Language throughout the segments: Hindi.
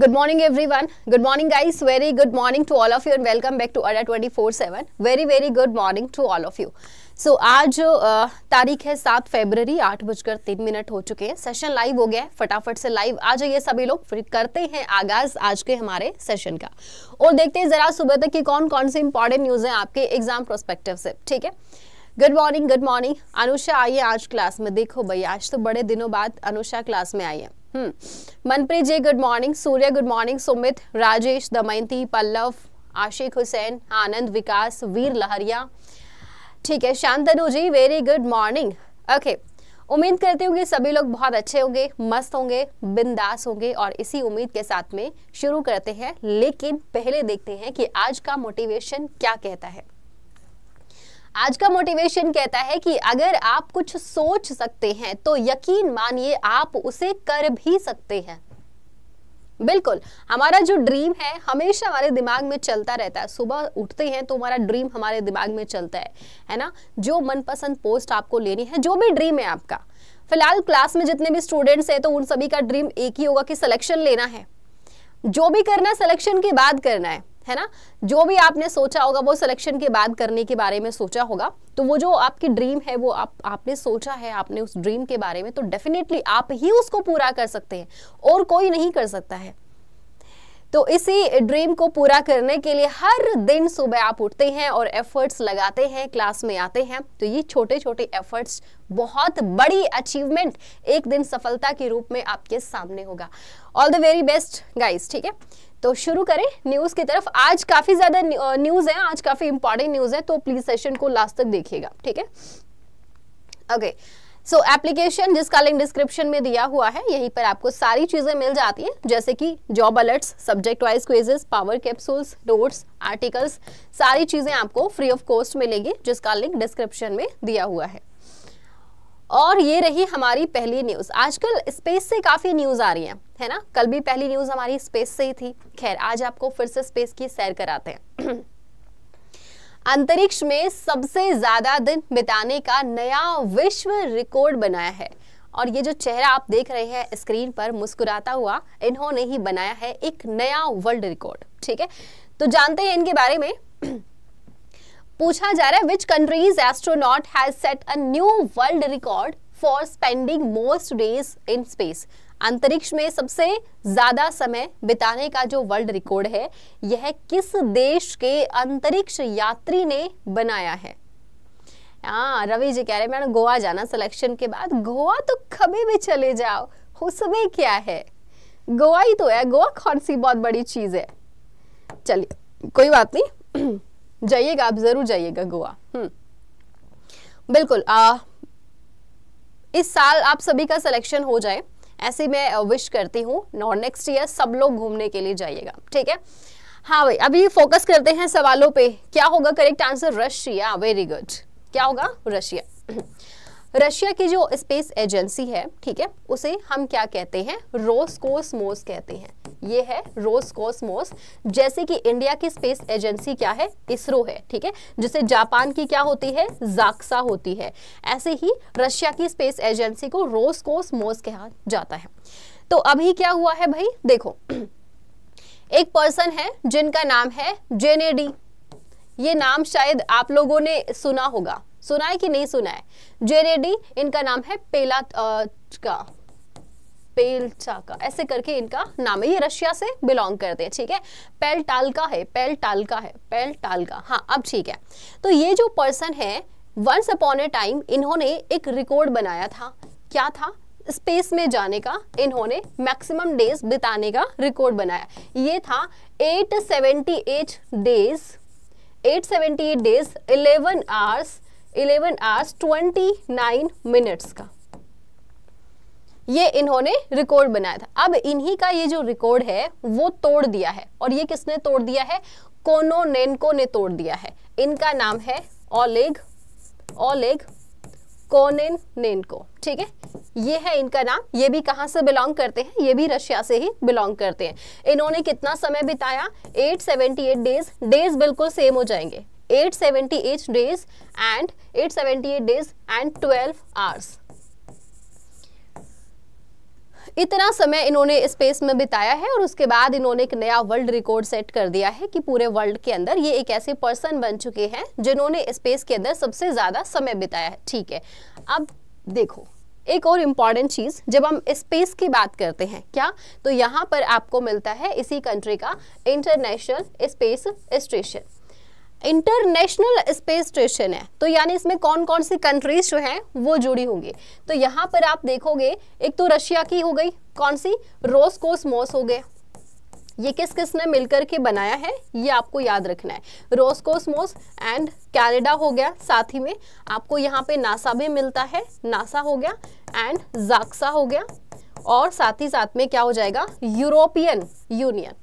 Good morning everyone good morning guys very good morning to all of you and welcome back to Adda twenty four seven very very good morning to all of you so आज तारीख है सात फेबररी आठ बजकर तीन मिनट हो चुके हैं सेशन लाइव हो गया है फटाफट से लाइव आ जाइए सभी लोग फिर करते हैं आगाज आज के हमारे सेशन का और देखते हैं जरा सुबह तक कि कौन कौन सी इंपॉर्टेंट न्यूज है आपके एग्जाम प्रोस्पेक्टिव से ठीक है good morning good morning Anusha आइए आज क्लास में देखो भैया आज तो बड़े दिनों बाद अनुषा क्लास में आई है हम्म। Manpreet ji good morning Surya good morning Sumit Rajesh Damayanti Pallav Ashiq Hussain Anand Vikas Veer Lahariya ठीक है Shantanu ji very good morning okay उम्मीद करते होंगे सभी लोग बहुत अच्छे होंगे मस्त होंगे बिंदास होंगे और इसी उम्मीद के साथ में शुरू करते हैं लेकिन पहले देखते हैं कि आज का मोटिवेशन क्या कहता है आज का मोटिवेशन कहता है कि अगर आप कुछ सोच सकते हैं तो यकीन मानिए आप उसे कर भी सकते हैं बिल्कुल हमारा जो ड्रीम है हमेशा हमारे दिमाग में चलता रहता है सुबह उठते हैं तो हमारा ड्रीम हमारे दिमाग में चलता है है ना जो मनपसंद पोस्ट आपको लेनी है जो भी ड्रीम है आपका फिलहाल क्लास में जितने भी स्टूडेंट्स हैं तो उन सभी का ड्रीम एक ही होगा कि सिलेक्शन लेना है जो भी करना है सिलेक्शन के बाद करना है है ना जो भी आपने सोचा होगा वो सिलेक्शन के बाद करने के बारे में सोचा होगा तो वो जो आपकी ड्रीम है वो आप आपने सोचा है आपने उस ड्रीम के बारे में तो डेफिनेटली आप ही उसको पूरा कर सकते हैं और कोई नहीं कर सकता है तो इसी ड्रीम को पूरा करने के लिए हर दिन सुबह आप उठते हैं और एफर्ट्स लगाते हैं क्लास में आते हैं तो ये छोटे छोटे एफर्ट्स बहुत बड़ी अचीवमेंट एक दिन सफलता के रूप में आपके सामने होगा all the very best guys ठीक है तो शुरू करें न्यूज़ की तरफ आज काफ़ी ज़्यादा न्यूज़ है आज काफ़ी इंपॉर्टेंट न्यूज़ है तो प्लीज़ सेशन को लास्ट तक देखिएगा ठीक है okay okay. So so, application जिसका लिंक डिस्क्रिप्शन में दिया हुआ है यहीं पर आपको सारी चीज़ें मिल जाती हैं जैसे कि job alerts subject wise quizzes power capsules notes articles सारी चीज़ें आपको फ्री ऑफ कॉस्ट मिलेगी जिसका लिंक डिस्क्रिप्शन में दिया हुआ है और ये रही हमारी पहली न्यूज़ आजकल स्पेस से काफ़ी न्यूज़ आ रही है है ना कल भी पहली न्यूज़ हमारी स्पेस से ही थी खैर आज आपको फिर से स्पेस की सैर कराते हैं अंतरिक्ष में सबसे ज्यादा दिन बिताने का नया विश्व रिकॉर्ड बनाया है और ये जो चेहरा आप देख रहे हैं स्क्रीन पर मुस्कुराता हुआ इन्होंने ही बनाया है एक नया वर्ल्ड रिकॉर्ड ठीक है तो जानते हैं इनके बारे में पूछा जा रहा है which countries astronaut has set a new world record for spending most days in space अंतरिक्ष में सबसे ज्यादा समय बिताने का जो वर्ल्ड रिकॉर्ड है यह किस देश के अंतरिक्ष यात्री ने बनाया है हाँ रवि जी कह रहे हैं मैंने गोवा जाना सिलेक्शन के बाद गोवा तो कभी भी चले जाओ उसमें क्या है गोवा ही तो है गोवा कौन सी बहुत बड़ी चीज है चलिए कोई बात नहीं जाइएगा आप जरूर जाइएगा गोवा हम्म, बिल्कुल आ, इस साल आप सभी का सिलेक्शन हो जाए ऐसे मैं विश करती हूँ नॉर नेक्स्ट ईयर सब लोग घूमने के लिए जाइएगा ठीक है हाँ भाई अभी फोकस करते हैं सवालों पे क्या होगा correct answer Russia very good क्या होगा रशिया रशिया की जो स्पेस एजेंसी है ठीक है उसे हम क्या कहते हैं मोस कहते हैं ये है रोस कॉस्मोस जैसे कि इंडिया की स्पेस एजेंसी क्या है इसरो है ठीक है जिसे जापान की क्या होती है जाक्सा होती है ऐसे ही रशिया की स्पेस एजेंसी को रोस कॉस्मोस कहा जाता है तो अभी क्या हुआ है भाई देखो एक पर्सन है जिनका नाम है जेनेडी ये नाम शायद आप लोगों ने सुना होगा सुना है कि नहीं सुना है जेनेडी इनका नाम है पेला आ, का पेल्टाका ऐसे करके इनका नाम है ये रशिया से बिलोंग करते हैं ठीक है पेल्टालका है पेल्टालका है पेल्टालका हाँ अब ठीक है तो ये जो पर्सन है वंस अपॉन ए टाइम इन्होंने एक रिकॉर्ड बनाया था क्या था स्पेस में जाने का इन्होंने मैक्सिमम डेज बिताने का रिकॉर्ड बनाया ये था 878 days 878 days 11 hours 11 hours 29 minutes का ये इन्होंने रिकॉर्ड बनाया था अब इन्हीं का ये जो रिकॉर्ड है वो तोड़ दिया है और ये किसने तोड़ दिया है नेनको ने तोड़ दिया है इनका नाम है ओलेग ओलेग कोनेन नेनको ठीक है ये है इनका नाम ये भी कहाँ से बिलोंग करते हैं ये भी रशिया से ही बिलोंग करते हैं इन्होंने कितना समय बिताया 878 डेज डेज बिल्कुल सेम हो जाएंगे 878 days and 878 days and 12 hours इतना समय इन्होंने स्पेस में बिताया है और उसके बाद इन्होंने एक नया वर्ल्ड रिकॉर्ड सेट कर दिया है कि पूरे वर्ल्ड के अंदर ये एक ऐसे पर्सन बन चुके हैं जिन्होंने स्पेस के अंदर सबसे ज़्यादा समय बिताया है ठीक है अब देखो एक और इम्पॉर्टेंट चीज़ जब हम स्पेस की बात करते हैं क्या तो यहाँ पर आपको मिलता है इसी कंट्री का international space station international space station है तो यानी इसमें कौन कौन सी कंट्रीज जो हैं वो जुड़ी होंगी तो यहाँ पर आप देखोगे एक तो रशिया की हो गई कौन सी रोस कोसमोस हो गए ये किस किस ने मिलकर के बनाया है ये आपको याद रखना है रोस्कोसमोस एंड कैनेडा हो गया साथ ही में आपको यहाँ पे नासा भी मिलता है नासा हो गया एंड जाक्सा हो गया और साथ ही साथ में क्या हो जाएगा यूरोपियन यूनियन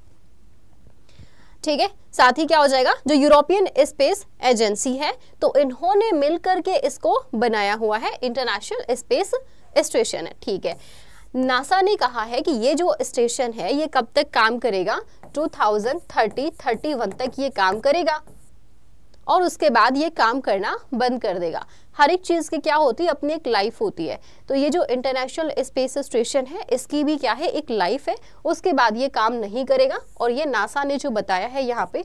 ठीक है साथ ही क्या हो जाएगा जो यूरोपियन स्पेस एजेंसी है तो इन्होंने मिलकर के इसको बनाया हुआ है इंटरनेशनल स्पेस स्टेशन है ठीक है नासा ने कहा है कि ये जो स्टेशन है ये कब तक काम करेगा 2030 31 तक ये काम करेगा और उसके बाद ये काम करना बंद कर देगा हर एक चीज़ की क्या होती है अपनी एक लाइफ होती है तो ये जो इंटरनेशनल स्पेस स्टेशन है इसकी भी क्या है एक लाइफ है उसके बाद ये काम नहीं करेगा और ये नासा ने जो बताया है यहाँ पे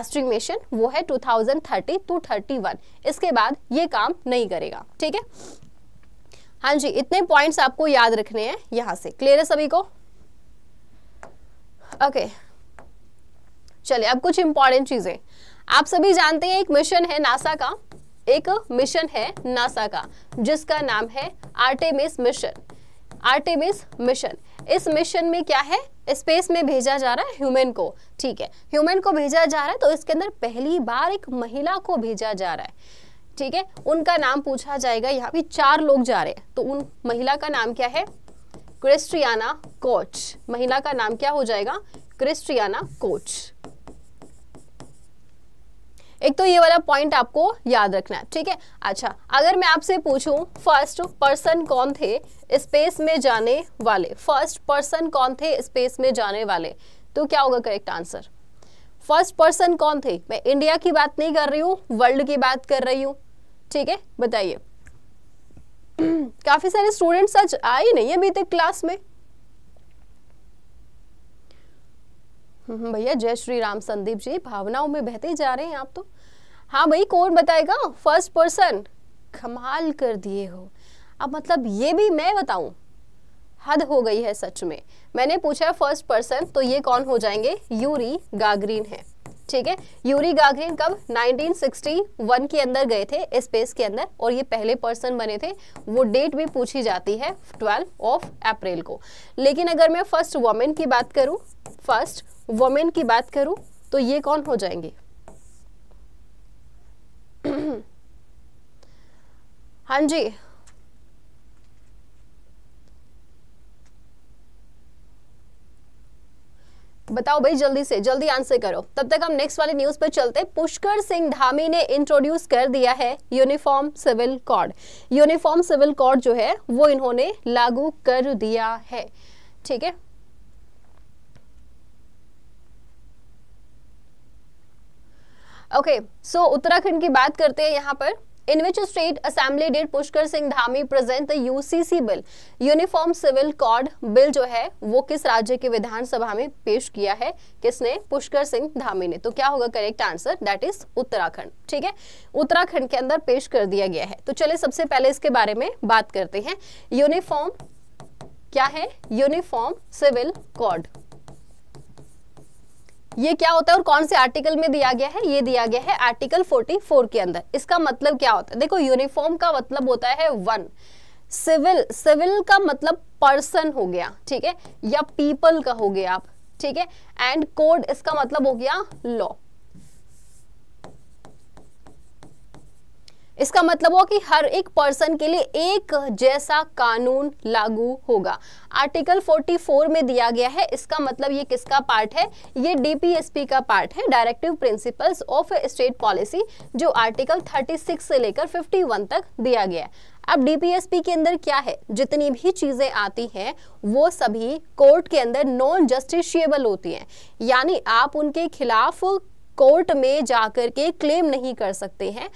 एस्ट्रीमेशन वो है 2030 टू वन इसके बाद ये काम नहीं करेगा ठीक है हाँ जी इतने पॉइंट्स आपको याद रखने हैं यहाँ से क्लियर है सभी को ओके चलिए अब कुछ इंपॉर्टेंट चीज़ें आप सभी जानते हैं एक मिशन है नासा का एक मिशन है नासा का जिसका नाम है आर्टेमिस मिशन आर्टेमिस मिशन इस मिशन में क्या है स्पेस में भेजा जा रहा है ह्यूमन को ठीक है ह्यूमन को भेजा जा रहा है तो इसके अंदर पहली बार एक महिला को भेजा जा रहा है ठीक है उनका नाम पूछा जाएगा यहाँ भी चार लोग जा रहे हैं तो उन महिला का नाम क्या है क्रिस्टियाना कोच महिला का नाम क्या हो जाएगा क्रिस्टियाना कोच एक तो ये वाला पॉइंट आपको याद रखना है ठीक है अच्छा अगर मैं आपसे पूछूं फर्स्ट पर्सन कौन थे स्पेस में जाने वाले फर्स्ट पर्सन कौन थे स्पेस में जाने वाले तो क्या होगा करेक्ट आंसर फर्स्ट पर्सन कौन थे मैं इंडिया की बात नहीं कर रही हूँ वर्ल्ड की बात कर रही हूँ ठीक है बताइए काफी सारे स्टूडेंट्स आज आए नहीं अभी तक क्लास में हम्म, भैया जय श्री राम संदीप जी भावनाओं में बहते जा रहे हैं आप तो हाँ भाई कौन बताएगा फर्स्ट पर्सन कमाल कर दिए हो अब मतलब ये भी मैं बताऊं हद हो गई है सच में मैंने पूछा फर्स्ट पर्सन तो ये कौन हो जाएंगे यूरी गागरीन है ठीक है यूरी गागरीन कब 1961 के अंदर गए थे स्पेस के अंदर और ये पहले पर्सन बने थे वो डेट भी पूछी जाती है 12 ऑफ अप्रैल को लेकिन अगर मैं फर्स्ट वोमेन की बात करूँ फर्स्ट वोमेन की बात करूँ तो ये कौन हो जाएंगे हाँ जी बताओ भाई जल्दी से जल्दी आंसर करो तब तक हम नेक्स्ट वाली न्यूज पर चलते पुष्कर सिंह धामी ने इंट्रोड्यूस कर दिया है uniform civil code uniform civil code जो है वो इन्होंने लागू कर दिया है ठीक है ओके सो उत्तराखंड की बात करते हैं यहाँ पर in which state assembly did Pushkar Singh Dhami present the UCC bill uniform civil code bill जो है वो किस राज्य के विधानसभा में पेश किया है किसने पुष्कर सिंह धामी ने तो क्या होगा correct answer that is Uttarakhand ठीक है उत्तराखंड के अंदर पेश कर दिया गया है तो चले सबसे पहले इसके बारे में बात करते हैं यूनिफॉर्म क्या है यूनिफॉर्म सिविल कोड ये क्या होता है और कौन से आर्टिकल में दिया गया है ये दिया गया है आर्टिकल 44 के अंदर इसका मतलब क्या होता है देखो यूनिफॉर्म का मतलब होता है वन सिविल सिविल का मतलब पर्सन हो गया ठीक है या पीपल का हो गया आप ठीक है एंड कोड इसका मतलब हो गया लॉ इसका मतलब हुआ कि हर एक पर्सन के लिए एक जैसा कानून लागू होगा आर्टिकल 44 में दिया गया है इसका मतलब ये किसका पार्ट है ये डीपीएसपी का पार्ट है directive principles of state policy जो आर्टिकल 36 से लेकर 51 तक दिया गया है अब डीपीएसपी के अंदर क्या है जितनी भी चीज़ें आती हैं वो सभी कोर्ट के अंदर नॉन जस्टिशियबल होती हैं यानी आप उनके खिलाफ कोर्ट में जाकर के क्लेम नहीं कर सकते हैं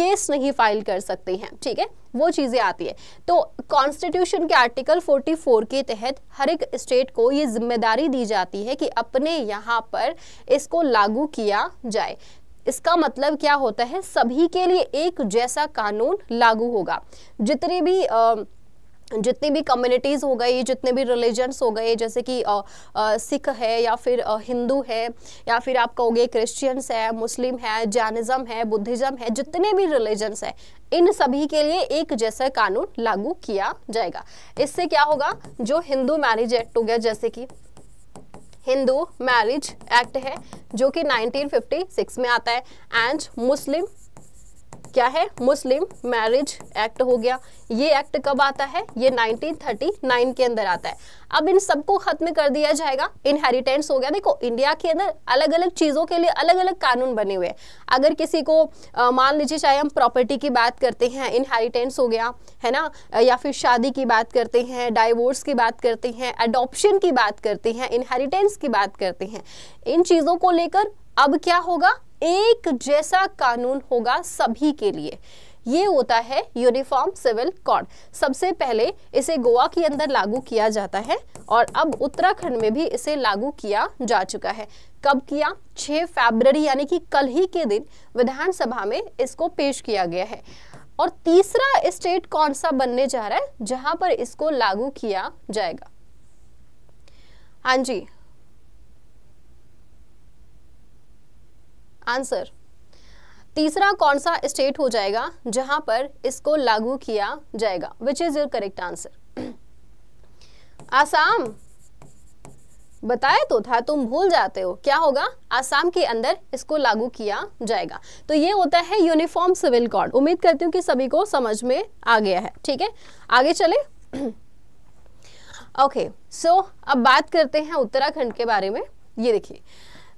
केस नहीं फाइल कर सकते हैं ठीक है वो चीज़ें आती है तो कॉन्स्टिट्यूशन के आर्टिकल 44 के तहत हर एक स्टेट को ये जिम्मेदारी दी जाती है कि अपने यहाँ पर इसको लागू किया जाए इसका मतलब क्या होता है सभी के लिए एक जैसा कानून लागू होगा जितने भी आ, जितनी भी कम्युनिटीज़ हो गई जितने भी रिलीजन्स हो गए जैसे कि सिख है या फिर हिंदू है या फिर आप कहोगे क्रिश्चियंस है मुस्लिम है जैनिज़्म है बुद्धिज़्म है जितने भी रिलीजन्स हैं इन सभी के लिए एक जैसा कानून लागू किया जाएगा इससे क्या होगा जो हिंदू मैरिज एक्ट हो गया जैसे कि हिंदू मैरिज एक्ट है जो कि 1956 में आता है एंड मुस्लिम क्या है मुस्लिम मैरिज एक्ट हो गया ये एक्ट कब आता है ये 1939 के अंदर आता है अब इन सबको खत्म कर दिया जाएगा इनहेरिटेंस हो गया देखो इंडिया के अंदर अलग अलग चीज़ों के लिए अलग अलग कानून बने हुए हैं अगर किसी को मान लीजिए चाहे हम प्रॉपर्टी की बात करते हैं इनहेरिटेंस हो गया है ना या फिर शादी की बात करते हैं डाइवोर्स की बात करते हैं अडोप्शन की बात करते हैं इनहेरिटेंस की बात करते हैं इन चीज़ों को लेकर अब क्या होगा एक जैसा कानून होगा सभी के लिए ये होता है यूनिफॉर्म सिविल कोड सबसे पहले इसे गोवा के अंदर लागू किया जाता है और अब उत्तराखंड में भी इसे लागू किया जा चुका है कब किया 6 फरवरी यानी कि कल ही के दिन विधानसभा में इसको पेश किया गया है और तीसरा स्टेट कौन सा बनने जा रहा है जहां पर इसको लागू किया जाएगा हाँ जी आंसर तीसरा कौन सा स्टेट हो जाएगा जहां पर इसको लागू किया जाएगा which is your correct answer Assam बताए तो था तुम भूल जाते हो क्या होगा आसाम के अंदर इसको लागू किया जाएगा तो ये होता है यूनिफॉर्म सिविल कोड उम्मीद करती हूँ कि सभी को समझ में आ गया है ठीक है आगे चले ओके सो okay, so, अब बात करते हैं उत्तराखंड के बारे में ये देखिए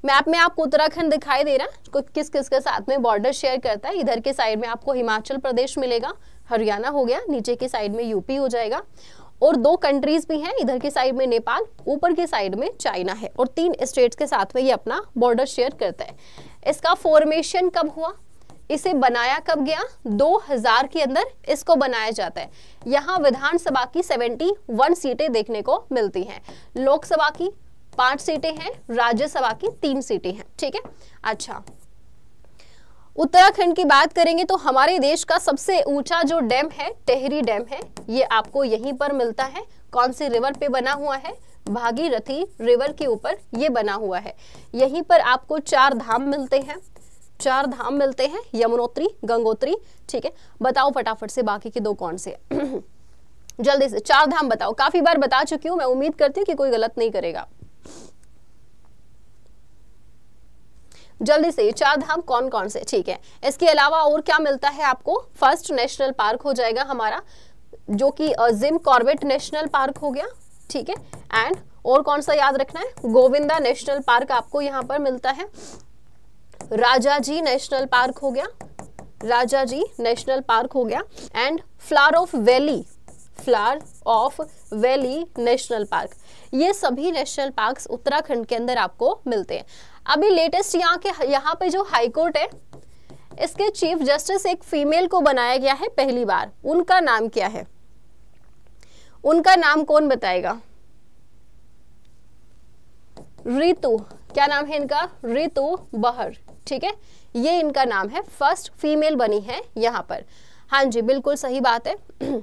मैप में आपको उत्तराखंड दिखाई दे रहा है किस किस के साथ में बॉर्डर शेयर करता है इधर के साइड में आपको हिमाचल प्रदेश मिलेगा हरियाणा हो गया नीचे के साइड में यूपी हो जाएगा और दो कंट्रीज भी हैं इधर के साइड में नेपाल ऊपर के साइड में चाइना है और तीन स्टेट्स के साथ में ये अपना बॉर्डर शेयर करता है इसका फॉर्मेशन कब हुआ इसे बनाया कब गया 2000 के अंदर इसको बनाया जाता है यहाँ विधानसभा की 71 सीटें देखने को मिलती हैं लोकसभा की पांच सीटें हैं राज्यसभा की तीन सीटें हैं ठीक है अच्छा उत्तराखंड की बात करेंगे तो हमारे देश का सबसे ऊंचा जो डैम है टेहरी डैम है ये आपको यहीं पर मिलता है कौन से रिवर पे बना हुआ है भागीरथी रिवर के ऊपर ये बना हुआ है यहीं पर आपको चार धाम मिलते हैं चार धाम मिलते हैं यमुनोत्री गंगोत्री ठीक है बताओ फटाफट से बाकी के दो कौन से जल्दी से चार धाम बताओ काफी बार बता चुकी हूँ मैं उम्मीद करती हूँ कि कोई गलत नहीं करेगा जल्दी से चार धाम कौन कौन से ठीक है इसके अलावा और क्या मिलता है आपको फर्स्ट नेशनल पार्क हो जाएगा हमारा जो कि जिम कॉर्बेट नेशनल पार्क हो गया ठीक है एंड और कौन सा याद रखना है गोविंदा नेशनल पार्क आपको यहाँ पर मिलता है राजा जी नेशनल पार्क हो गया राजा जी नेशनल पार्क हो गया and flower of valley flower of valley national park ये सभी नेशनल पार्क्स उत्तराखंड के अंदर आपको मिलते हैं अभी लेटेस्ट यहाँ के यहाँ पे जो हाई कोर्ट है इसके चीफ जस्टिस एक फीमेल को बनाया गया है पहली बार उनका नाम क्या है उनका नाम कौन बताएगा रितु क्या नाम है इनका रितु बहर ठीक है ये इनका नाम है फर्स्ट फीमेल बनी है यहाँ पर हाँ जी बिल्कुल सही बात है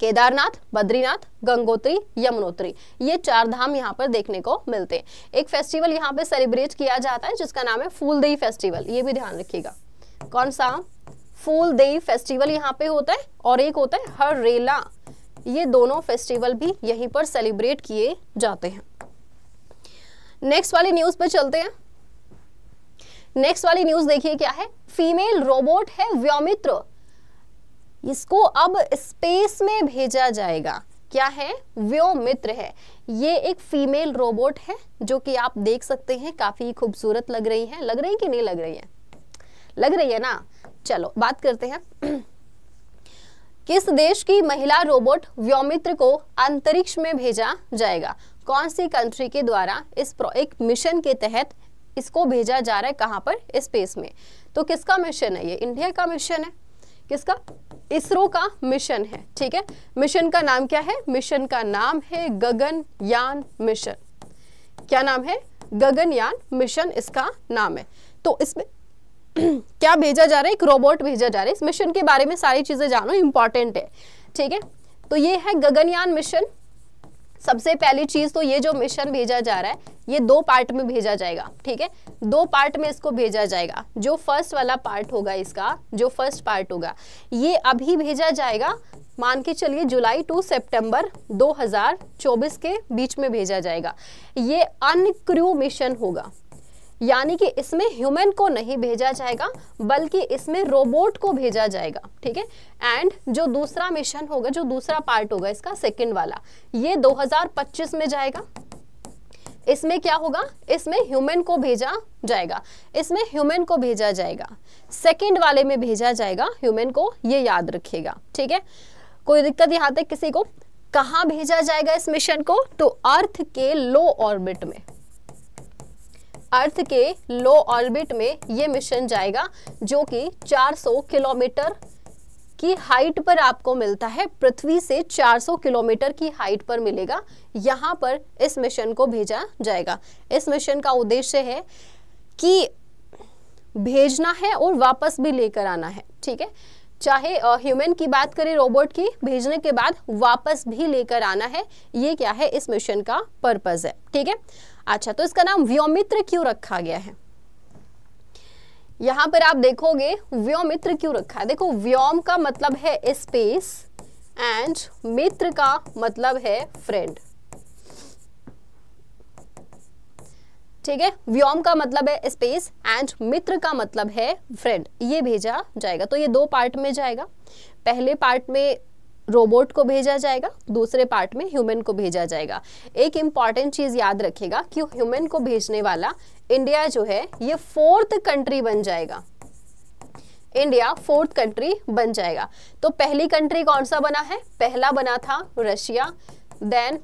केदारनाथ बद्रीनाथ गंगोत्री यमुनोत्री ये चार धाम यहाँ पर देखने को मिलते हैं एक फेस्टिवल यहाँ पे सेलिब्रेट किया जाता है जिसका नाम है फूलदेई फेस्टिवल ये भी ध्यान रखिएगा कौन सा फूलदेई फेस्टिवल यहाँ पे होता है और एक होता है हर रेला ये दोनों फेस्टिवल भी यहीं पर सेलिब्रेट किए जाते हैं नेक्स्ट वाली न्यूज पे चलते हैं नेक्स्ट वाली न्यूज देखिए क्या है फीमेल रोबोट है व्योमित्र इसको अब स्पेस में भेजा जाएगा क्या है व्योमित्र है ये एक फीमेल रोबोट है जो कि आप देख सकते हैं काफी खूबसूरत लग रही है लग रही कि नहीं लग रही है लग रही है ना चलो बात करते हैं किस देश की महिला रोबोट व्योमित्र को अंतरिक्ष में भेजा जाएगा कौन सी कंट्री के द्वारा इस एक मिशन के तहत इसको भेजा जा रहा है कहां पर स्पेस में तो किसका मिशन है ये इंडिया का मिशन है किसका इसरो का मिशन है ठीक है मिशन का नाम क्या है मिशन का नाम है गगनयान मिशन क्या नाम है गगनयान मिशन इसका नाम है तो इसमें क्या भेजा जा रहा है एक रोबोट भेजा जा रहा है इस मिशन के बारे में सारी चीज़ें जानो इंपॉर्टेंट है ठीक है तो ये है गगनयान मिशन सबसे पहली चीज तो ये जो मिशन भेजा जा रहा है ये दो पार्ट में भेजा जाएगा ठीक है दो पार्ट में इसको भेजा जाएगा जो फर्स्ट वाला पार्ट होगा इसका जो फर्स्ट पार्ट होगा ये अभी भेजा जाएगा मान के चलिए जुलाई टू सितंबर 2024 के बीच में भेजा जाएगा ये अनक्रू मिशन होगा यानी कि इसमें ह्यूमन को नहीं भेजा जाएगा बल्कि इसमें रोबोट को भेजा जाएगा ठीक है एंड जो दूसरा मिशन होगा जो दूसरा पार्ट होगा इसका सेकेंड वाला ये 2025 में जाएगा इसमें क्या होगा इसमें ह्यूमन को भेजा जाएगा इसमें ह्यूमन को भेजा जाएगा सेकेंड वाले में भेजा जाएगा ह्यूमन को ये याद रखिएगा ठीक है कोई दिक्कत यहाँ तक किसी को कहाँ भेजा जाएगा इस मिशन को तो अर्थ के लो ऑर्बिट में अर्थ के लो ऑर्बिट में ये मिशन जाएगा जो कि 400 किलोमीटर की हाइट पर आपको मिलता है पृथ्वी से 400 किलोमीटर की हाइट पर मिलेगा यहाँ पर इस मिशन को भेजा जाएगा इस मिशन का उद्देश्य है कि भेजना है और वापस भी लेकर आना है ठीक है चाहे ह्यूमन की बात करें रोबोट की भेजने के बाद वापस भी लेकर आना है ये क्या है इस मिशन का पर्पज़ है ठीक है अच्छा तो इसका नाम व्योमित्र क्यों रखा गया है यहां पर आप देखोगे व्योमित्र क्यों रखा है देखो व्योम का मतलब है स्पेस एंड मित्र का मतलब है फ्रेंड ठीक है व्योम का मतलब है स्पेस एंड मित्र का मतलब है फ्रेंड ये भेजा जाएगा तो ये दो पार्ट में जाएगा पहले पार्ट में रोबोट को भेजा जाएगा दूसरे पार्ट में ह्यूमन को भेजा जाएगा एक इम्पॉर्टेंट चीज़ याद रखेगा कि ह्यूमन को भेजने वाला इंडिया जो है ये फोर्थ कंट्री बन जाएगा इंडिया फोर्थ कंट्री बन जाएगा तो पहली कंट्री कौन सा बना है पहला बना था Russia then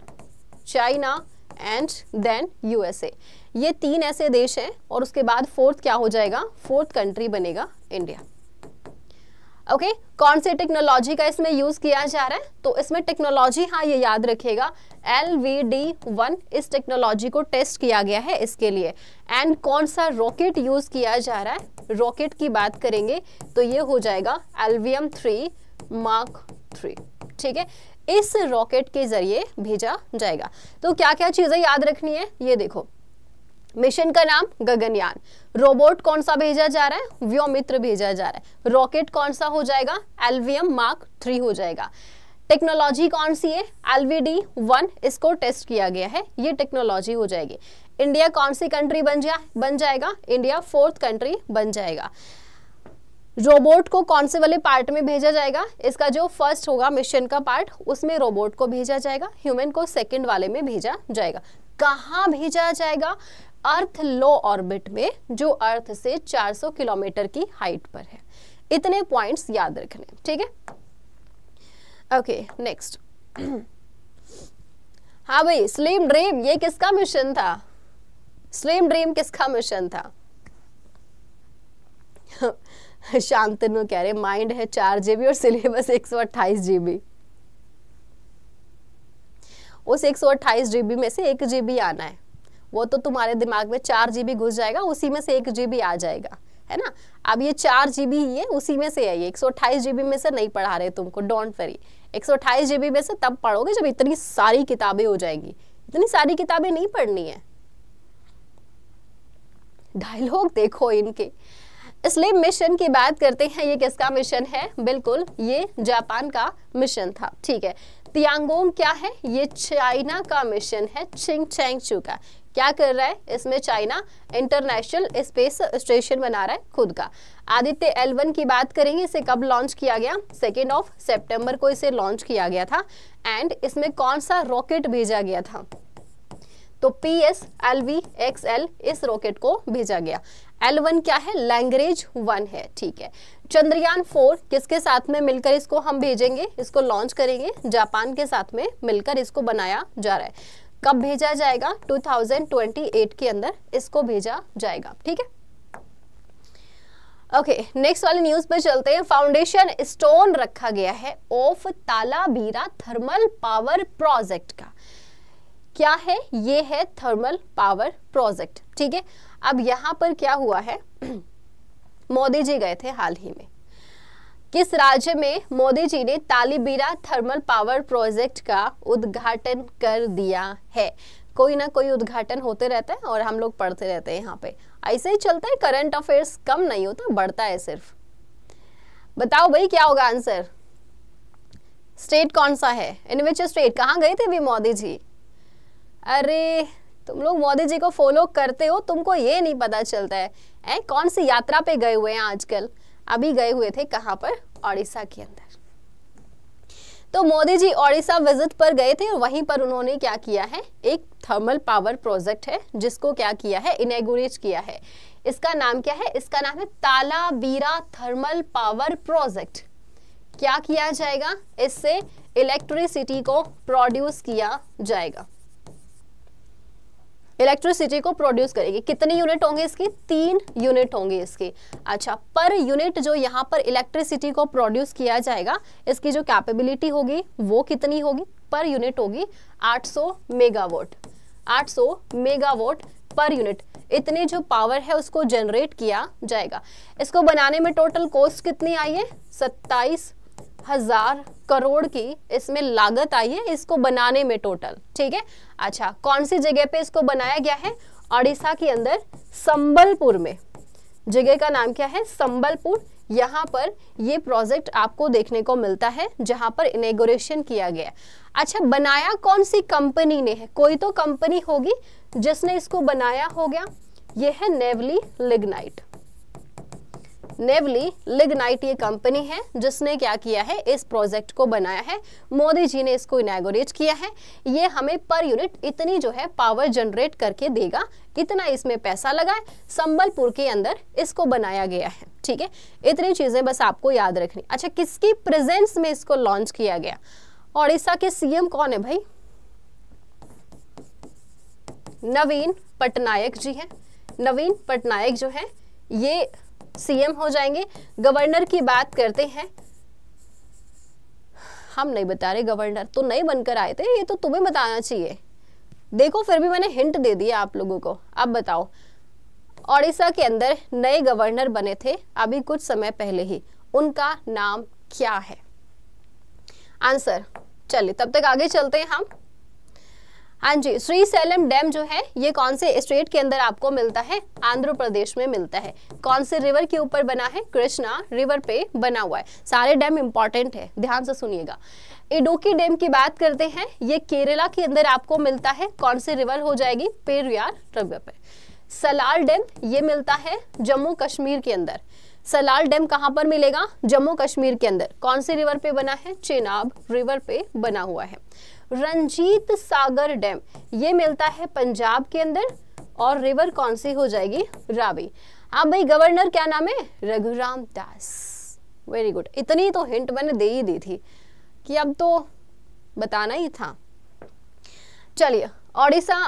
China and then USA ये तीन ऐसे देश हैं और उसके बाद फोर्थ क्या हो जाएगा फोर्थ कंट्री बनेगा इंडिया ओके कौन से टेक्नोलॉजी का इसमें यूज किया जा रहा है तो इसमें टेक्नोलॉजी हाँ ये याद रखेगा एल वी डी वन इस टेक्नोलॉजी को टेस्ट किया गया है इसके लिए एंड कौन सा रॉकेट यूज किया जा रहा है रॉकेट की बात करेंगे तो ये हो जाएगा एलवीएम थ्री मार्क थ्री ठीक है इस रॉकेट के जरिए भेजा जाएगा तो क्या क्या चीजें याद रखनी है ये देखो मिशन का नाम गगनयान रोबोट कौन सा भेजा जा रहा है व्योमित्र भेजा जा रहा है रॉकेट कौन सा हो जाएगा एलवीएम मार्क थ्री हो जाएगा टेक्नोलॉजी कौन सी है एलवीडी वन इसको टेस्ट किया गया है ये टेक्नोलॉजी हो जाएगी इंडिया कौन सी कंट्री बन जा बन जाएगा इंडिया फोर्थ कंट्री बन जाएगा रोबोट को कौन से वाले पार्ट में भेजा जाएगा इसका जो फर्स्ट होगा मिशन का पार्ट उसमें रोबोट को भेजा जाएगा ह्यूमन को सेकेंड वाले में भेजा जाएगा कहाँ भेजा जाएगा अर्थ लो ऑर्बिट में जो अर्थ से 400 किलोमीटर की हाइट पर है इतने पॉइंट्स याद रखने ठीक है ओके नेक्स्ट हाँ भाई स्लिम ड्रीम ये किसका मिशन था स्लिम ड्रीम किसका मिशन था शांतनु कह रहे माइंड है चार जीबी और सिलेबस एक सौ अट्ठाईस जीबी उस एक सौ अट्ठाईस जीबी में से एक जीबी आना है वो तो तुम्हारे दिमाग में चार जीबी घुस जाएगा उसी में से एक जीबी आ जाएगा है ना अब ये चार जीबी ही है उसी में से है ये एक सौ अट्ठाईस जीबी में से नहीं पढ़ा रहे तुमको डोंट वरी एक सौ अट्ठाईस जीबी में से तब पढ़ोगे जब इतनी सारी किताबें हो जाएंगी इतनी सारी किताबें नहीं पढ़नी है डायलॉग देखो इनके इसलिए मिशन की बात करते हैं ये किसका मिशन है बिल्कुल ये जापान का मिशन था ठीक है तियांगोंग क्या है ये चाइना का मिशन है छिंग चैंग चू का क्या कर रहा है इसमें चाइना इंटरनेशनल स्पेस स्टेशन बना रहा है खुद का आदित्य एल की बात करेंगे इसे कब लॉन्च किया गया सेकेंड ऑफ सेप्टेम्बर को इसे लॉन्च किया गया था एंड इसमें कौन सा रॉकेट भेजा गया था तो P S L V X L इस रॉकेट को भेजा गया एल वन क्या है लैंग्वेज वन है ठीक है चंद्रयान फोर किसके साथ में मिलकर इसको हम भेजेंगे इसको लॉन्च करेंगे जापान के साथ में मिलकर इसको बनाया जा रहा है कब भेजा जाएगा 2028 के अंदर इसको भेजा जाएगा ठीक है ओके नेक्स्ट वाले न्यूज पर चलते हैं फाउंडेशन स्टोन रखा गया है of Talabira thermal power project का क्या है ये है थर्मल पावर प्रोजेक्ट ठीक है अब यहां पर क्या हुआ है मोदी जी गए थे हाल ही में किस राज्य में मोदी जी ने तालीबीरा थर्मल पावर प्रोजेक्ट का उद्घाटन कर दिया है कोई ना कोई उद्घाटन होते रहता है और हम लोग पढ़ते रहते हैं यहाँ पे ऐसे ही चलता है करंट अफेयर्स कम नहीं होता बढ़ता है सिर्फ बताओ भाई क्या होगा आंसर स्टेट कौन सा है इन विच स्टेट कहाँ गए थे भी मोदी जी अरे तुम लोग मोदी जी को फॉलो करते हो तुमको ये नहीं पता चलता है ए, कौन सी यात्रा पे गए हुए हैं आजकल अभी गए हुए थे कहाँ पर ओडिशा के अंदर तो मोदी जी ओडिशा विजिट पर गए थे और वहीं पर उन्होंने क्या किया है एक थर्मल पावर प्रोजेक्ट है जिसको क्या किया है इनेगोरेट किया है इसका नाम क्या है इसका नाम है तालाबीरा थर्मल पावर प्रोजेक्ट क्या किया जाएगा इससे इलेक्ट्रिसिटी को प्रोड्यूस किया जाएगा इलेक्ट्रिसिटी को प्रोड्यूस करेगी कितनी यूनिट होंगे इसकी तीन यूनिट होंगे इसकी अच्छा पर यूनिट जो यहाँ पर इलेक्ट्रिसिटी को प्रोड्यूस किया जाएगा इसकी जो कैपेबिलिटी होगी वो कितनी होगी पर यूनिट होगी 800 मेगावाट 800 मेगावाट पर यूनिट इतनी जो पावर है उसको जनरेट किया जाएगा इसको बनाने में टोटल कॉस्ट कितनी आई है सत्ताईस हजार करोड़ की इसमें लागत आई है इसको बनाने में टोटल ठीक है अच्छा कौन सी जगह पे इसको बनाया गया है ओडिशा के अंदर संबलपुर में जगह का नाम क्या है संबलपुर यहाँ पर ये प्रोजेक्ट आपको देखने को मिलता है जहाँ पर इनेगोरेशन किया गया अच्छा बनाया कौन सी कंपनी ने है कोई तो कंपनी होगी जिसने इसको बनाया हो गया ये है नेवली लिग्नाइट नेवली लिग्नाइट ये कंपनी है जिसने क्या किया है इस प्रोजेक्ट को बनाया है मोदी जी ने इसको इनागोरेट किया है ये हमें पर यूनिट इतनी जो है पावर जनरेट करके देगा इतना इसमें पैसा लगा है संबलपुर के अंदर इसको बनाया गया है ठीक है इतनी चीज़ें बस आपको याद रखनी अच्छा किसकी प्रेजेंस में इसको लॉन्च किया गया ओडिशा के सीएम कौन है भाई नवीन पटनायक जी हैं नवीन पटनायक जो है ये सीएम हो जाएंगे गवर्नर की बात करते हैं हम नहीं बता रहे गवर्नर तो नहीं बनकर आए थे ये तो तुम्हें बताना चाहिए देखो फिर भी मैंने हिंट दे दिया आप लोगों को अब बताओ ओडिशा के अंदर नए गवर्नर बने थे अभी कुछ समय पहले ही उनका नाम क्या है आंसर चलिए तब तक आगे चलते हैं हम हाँ जी श्री सैलम डैम जो है ये कौन से स्टेट के अंदर आपको मिलता है आंध्र प्रदेश में मिलता है कौन से रिवर के ऊपर बना है कृष्णा रिवर पे बना हुआ है सारे डैम इंपॉर्टेंट है ध्यान से सुनिएगा इडोकी डैम की बात करते हैं ये केरला के अंदर आपको मिलता है कौन से रिवर हो जाएगी पेरियार रिवर पे सलाल डैम ये मिलता है जम्मू कश्मीर के अंदर सलाल डैम कहाँ पर मिलेगा जम्मू कश्मीर के अंदर कौन से रिवर पे बना है चेनाब रिवर पे बना हुआ है रंजीत सागर डैम ये मिलता है पंजाब के अंदर और रिवर कौन सी हो जाएगी रावी आप हाँ भाई गवर्नर क्या नाम है रघुराम दास वेरी गुड इतनी तो हिंट मैंने दे ही दी थी कि अब तो बताना ही था चलिए ओडिशा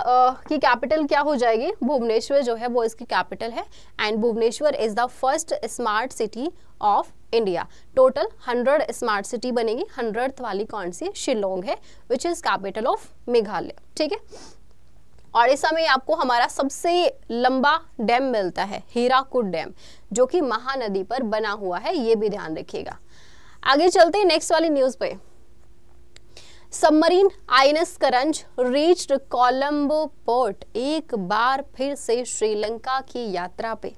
की कैपिटल क्या हो जाएगी भुवनेश्वर जो है वो इसकी कैपिटल है and Bhubaneswar is the first smart city of India total 100 smart city बनेगी हंड्रेड वाली कौन सी शिलोंग है which is capital of Meghalaya ठीक है ओडिशा में आपको हमारा सबसे लंबा डैम मिलता है हीराकुड डैम जो कि महानदी पर बना हुआ है ये भी ध्यान रखिएगा आगे चलते हैं नेक्स्ट वाली न्यूज़ पे submarine INS Karanj reached Colombo port एक बार फिर से श्रीलंका की यात्रा पे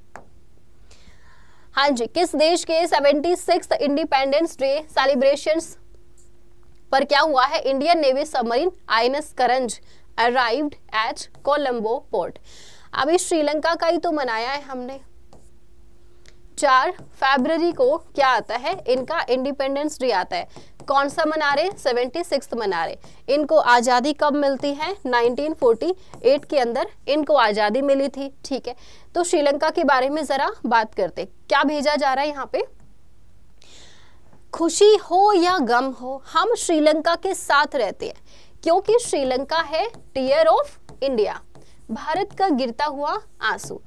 हाँ जी किस देश के seventy six independence day celebration पर क्या हुआ है Indian navy submarine I N S Karanj arrived at Colombo port अभी श्रीलंका का ही तो मनाया है हमने चार फरवरी को क्या आता है इनका इंडिपेंडेंस डे आता है कौन सा मना रहे सेवेंटी सिक्स मना रहे इनको आज़ादी कब मिलती है 1948 के अंदर इनको आज़ादी मिली थी ठीक है तो श्रीलंका के बारे में ज़रा बात करते क्या भेजा जा रहा है यहाँ पे खुशी हो या गम हो हम श्रीलंका के साथ रहते हैं क्योंकि श्रीलंका है टीयर ऑफ इंडिया भारत का गिरता हुआ आंसू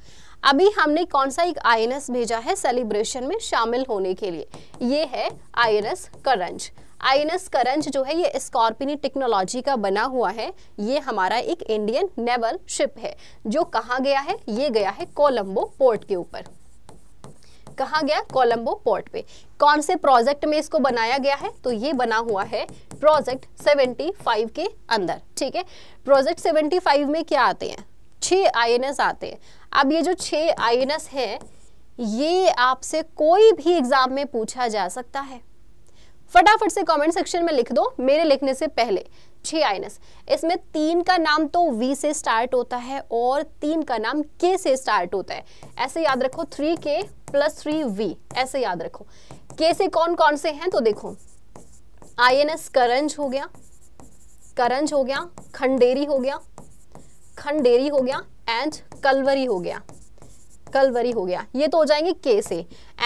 अभी हमने कौन सा एक आई भेजा है सेलिब्रेशन में शामिल होने के लिए ये है आई करंज आईएनएस करंज जो है ये स्कॉर्पिनी टेक्नोलॉजी का बना हुआ है ये हमारा एक इंडियन नेवल शिप है जो कहा गया है ये गया है कोलंबो पोर्ट के ऊपर कहा गया कोलंबो पोर्ट पे कौन से प्रोजेक्ट में इसको बनाया गया है तो ये बना हुआ है प्रोजेक्ट 75 के अंदर ठीक है प्रोजेक्ट 75 में क्या आते हैं छह आई आते हैं अब ये जो छः एस है ये आपसे कोई भी एग्जाम में पूछा जा सकता है फटाफट से कमेंट सेक्शन में लिख दो मेरे लिखने से पहले एन आइनस इसमें तीन का नाम तो V से स्टार्ट होता है और तीन का नाम K से स्टार्ट होता है ऐसे याद रखो थ्री के प्लस थ्री वी ऐसे याद रखो K से कौन कौन से हैं तो देखो आई एन एस करंज हो गया करंज हो गया खंडेरी हो गया खंडेरी हो गया एंड कलवरी हो गया कलवरी हो गया ये तो हो जाएंगे के से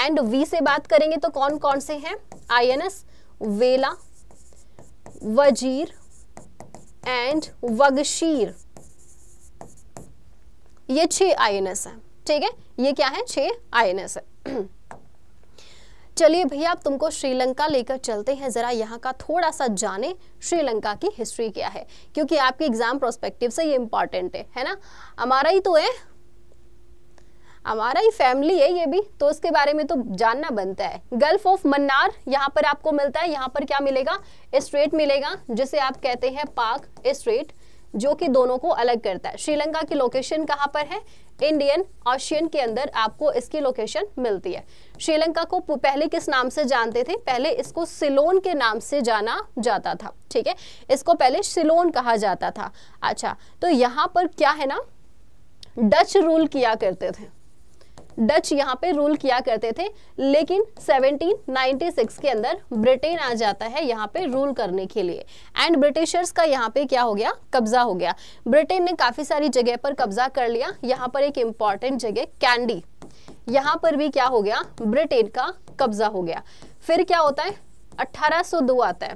एंड वी से बात करेंगे तो कौन कौन से हैं आईएनएस वेला वजीर एंड वगशीर ये छह आईएनएस हैं ठीक है ये क्या है छह आईएनएस है चलिए भैया अब तुमको श्रीलंका लेकर चलते हैं ज़रा यहाँ का थोड़ा सा जाने श्रीलंका की हिस्ट्री क्या है क्योंकि आपके एग्जाम प्रोस्पेक्टिव से ये इंपॉर्टेंट है है ना हमारा ही तो है हमारा ही फैमिली है ये भी तो उसके बारे में तो जानना बनता है गल्फ ऑफ मन्नार यहाँ पर आपको मिलता है यहाँ पर क्या मिलेगा स्ट्रेट मिलेगा जिसे आप कहते हैं पाक स्ट्रेट जो कि दोनों को अलग करता है श्रीलंका की लोकेशन कहाँ पर है इंडियन ऑशियन के अंदर आपको इसकी लोकेशन मिलती है श्रीलंका को पहले किस नाम से जानते थे पहले इसको सिलोन के नाम से जाना जाता था ठीक है इसको पहले सिलोन कहा जाता था अच्छा तो यहाँ पर क्या है ना डच रूल किया करते थे डच यहाँ पे रूल किया करते थे लेकिन 1796 के अंदर ब्रिटेन आ जाता है यहाँ पे रूल करने के लिए एंड ब्रिटिशर्स का यहाँ पे क्या हो गया कब्जा हो गया ब्रिटेन ने काफ़ी सारी जगह पर कब्जा कर लिया यहाँ पर एक इम्पॉर्टेंट जगह कैंडी यहाँ पर भी क्या हो गया ब्रिटेन का कब्जा हो गया फिर क्या होता है अट्ठारह आता है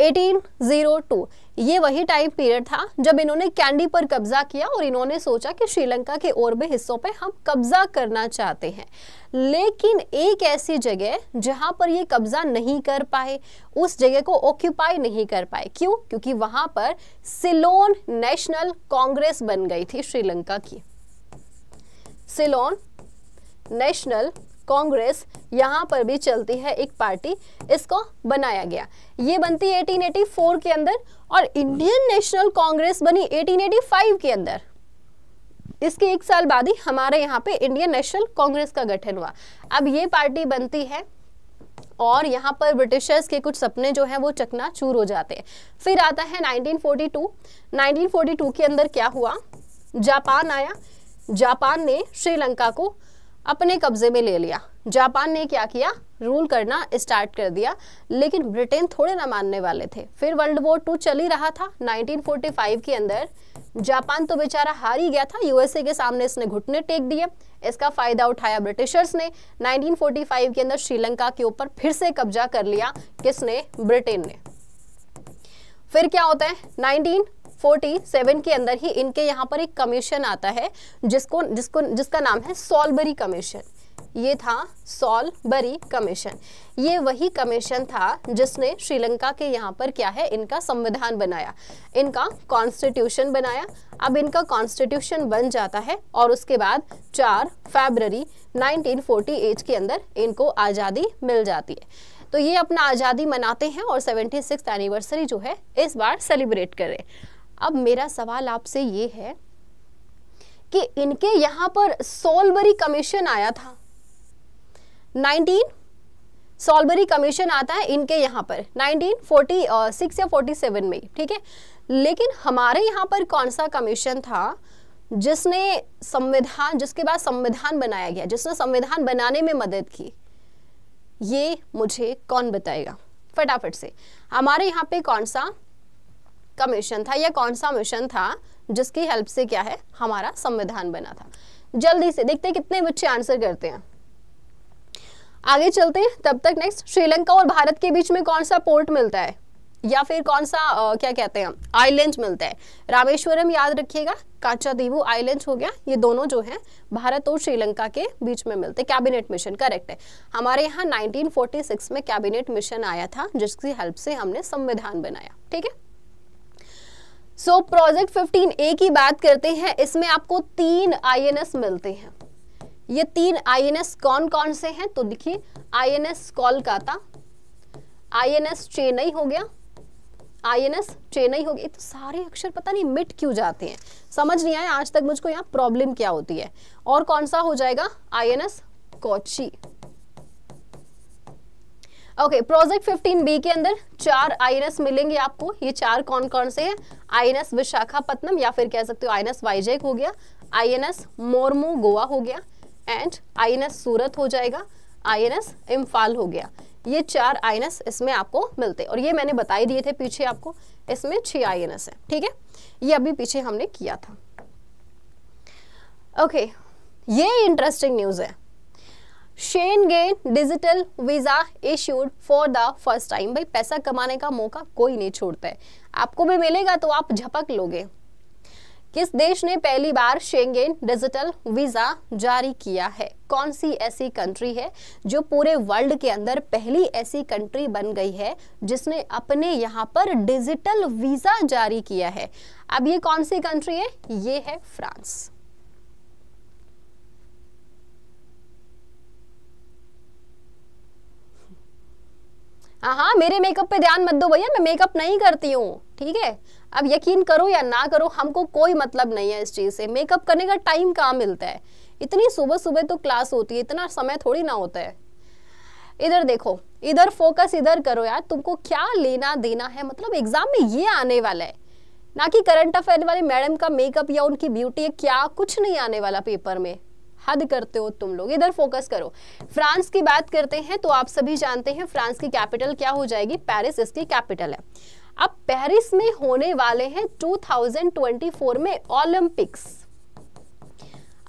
1802 ये वही टाइम पीरियड था जब इन्होंने कैंडी पर कब्जा किया और इन्होंने सोचा कि श्रीलंका के और भी हिस्सों पे हम कब्जा करना चाहते हैं लेकिन एक ऐसी जगह जहां पर ये कब्जा नहीं कर पाए उस जगह को ऑक्यूपाई नहीं कर पाए क्यों क्योंकि वहां पर सिलोन नेशनल कांग्रेस बन गई थी श्रीलंका की सिलोन नेशनल कांग्रेस यहाँ पर भी चलती है एक पार्टी इसको बनाया गया ये बनती 1884 के अंदर और इंडियन नेशनल कांग्रेस बनी 1885 के अंदर इसके एक साल बाद ही हमारे यहाँ पे इंडियन नेशनल कांग्रेस का गठन हुआ अब ये पार्टी बनती है और यहाँ पर ब्रिटिशर्स के कुछ सपने जो हैं वो चकनाचूर हो जाते हैं फिर आता है 1942 1942 के अंदर क्या हुआ जापान आया जापान ने श्रीलंका को अपने कब्जे में ले लिया जापान ने क्या किया रूल करना स्टार्ट कर दिया लेकिन ब्रिटेन थोड़े ना मानने वाले थे फिर वर्ल्ड वॉर टू चल ही रहा था 1945 के अंदर जापान तो बेचारा हार ही गया था यूएसए के सामने इसने घुटने टेक दिए इसका फायदा उठाया ब्रिटिशर्स ने 1945 के अंदर श्रीलंका के ऊपर फिर से कब्जा कर लिया किसने ब्रिटेन ने फिर क्या होता है नाइनटीन 47 के अंदर ही इनके यहाँ पर एक कमीशन आता है जिसको जिसको जिसका नाम है सॉलबरी कमीशन ये था सॉलबरी कमीशन ये वही कमीशन था जिसने श्रीलंका के यहाँ पर क्या है इनका संविधान बनाया इनका कॉन्स्टिट्यूशन बनाया अब इनका कॉन्स्टिट्यूशन बन जाता है और उसके बाद 4 फरवरी 1948 के अंदर इनको आज़ादी मिल जाती है तो ये अपना आज़ादी मनाते हैं और सेवेंटी एनिवर्सरी जो है इस बार सेलिब्रेट करें अब मेरा सवाल आपसे ये है कि इनके यहां पर सोलबरी कमीशन आया था 19 सोलबरी कमीशन आता है इनके यहां पर 1946 या 47 में ठीक है लेकिन हमारे यहां पर कौन सा कमीशन था जिसने संविधान जिसके बाद संविधान बनाया गया जिसने संविधान बनाने में मदद की ये मुझे कौन बताएगा फटाफट से हमारे यहाँ पे कौन सा का मिशन था या कौन सा मिशन था जिसकी हेल्प से क्या है हमारा संविधान बना था जल्दी से देखते हैं कितने बच्चे आंसर करते हैं आगे चलते हैं तब तक नेक्स्ट श्रीलंका और भारत के बीच में कौन सा पोर्ट मिलता है या फिर कौन सा आ, क्या कहते हैं आइलैंड मिलता है रामेश्वरम याद रखिएगा काचा दीवू आइलैंड हो गया ये दोनों जो हैं भारत और श्रीलंका के बीच में मिलते कैबिनेट मिशन करेक्ट है हमारे यहाँ 1946 में कैबिनेट मिशन आया था जिसकी हेल्प से हमने संविधान बनाया ठीक है सो प्रोजेक्ट प्रोजेक्ट ए की बात करते हैं इसमें आपको तीन आईएनएस मिलते हैं ये तीन आईएनएस कौन कौन से हैं तो देखिए आईएनएस कोलकाता आईएनएस चेन्नई हो गया आईएनएस चेन्नई हो गया तो सारे अक्षर पता नहीं मिट क्यों जाते हैं समझ नहीं आया आज तक मुझको यहाँ प्रॉब्लम क्या होती है और कौन सा हो जाएगा I N S Kochi okay project B के अंदर चार आईएनएस मिलेंगे आपको ये चार कौन कौन से हैं आईएनएस विशाखापट्टनम या फिर कह सकते हो आईएनएस वाइजैक हो गया आईएनएस मोरमू गोवा हो गया एंड आईएनएस सूरत हो जाएगा आईएनएस इम्फाल हो गया ये चार आईएनएस इसमें आपको मिलते और ये मैंने बताई दिए थे पीछे आपको इसमें छः एस है ठीक है ये अभी पीछे हमने किया था ओके okay, ये इंटरेस्टिंग न्यूज़ है gain digital visa issued for the first time भाई पैसा कमाने का मौका कोई नहीं छोड़ता है आपको भी मिलेगा तो आप झपक लोगे किस देश ने पहली बार शेंगेन डिजिटल वीज़ा जारी किया है कौन सी ऐसी कंट्री है जो पूरे वर्ल्ड के अंदर पहली ऐसी कंट्री बन गई है जिसने अपने यहाँ पर डिजिटल वीज़ा जारी किया है अब ये कौन सी कंट्री है ये है फ्रांस हाँ मेरे मेकअप पे ध्यान मत दो भैया मैं मेकअप नहीं करती हूँ ठीक है अब यकीन करो या ना करो हमको कोई मतलब नहीं है इस चीज़ से मेकअप करने का टाइम कहाँ मिलता है इतनी सुबह सुबह तो क्लास होती है इतना समय थोड़ी ना होता है इधर देखो इधर फोकस इधर करो यार तुमको क्या लेना देना है मतलब एग्जाम में ये आने वाला है ना कि करंट अफेयर वाले मैडम का मेकअप या उनकी ब्यूटी क्या कुछ नहीं आने वाला पेपर में हद करते हो तुम लोग इधर फोकस करो फ्रांस की बात करते हैं तो आप सभी जानते हैं फ्रांस की कैपिटल क्या हो जाएगी पेरिस इसकी कैपिटल है अब पेरिस में होने वाले हैं 2024 में ओलंपिक्स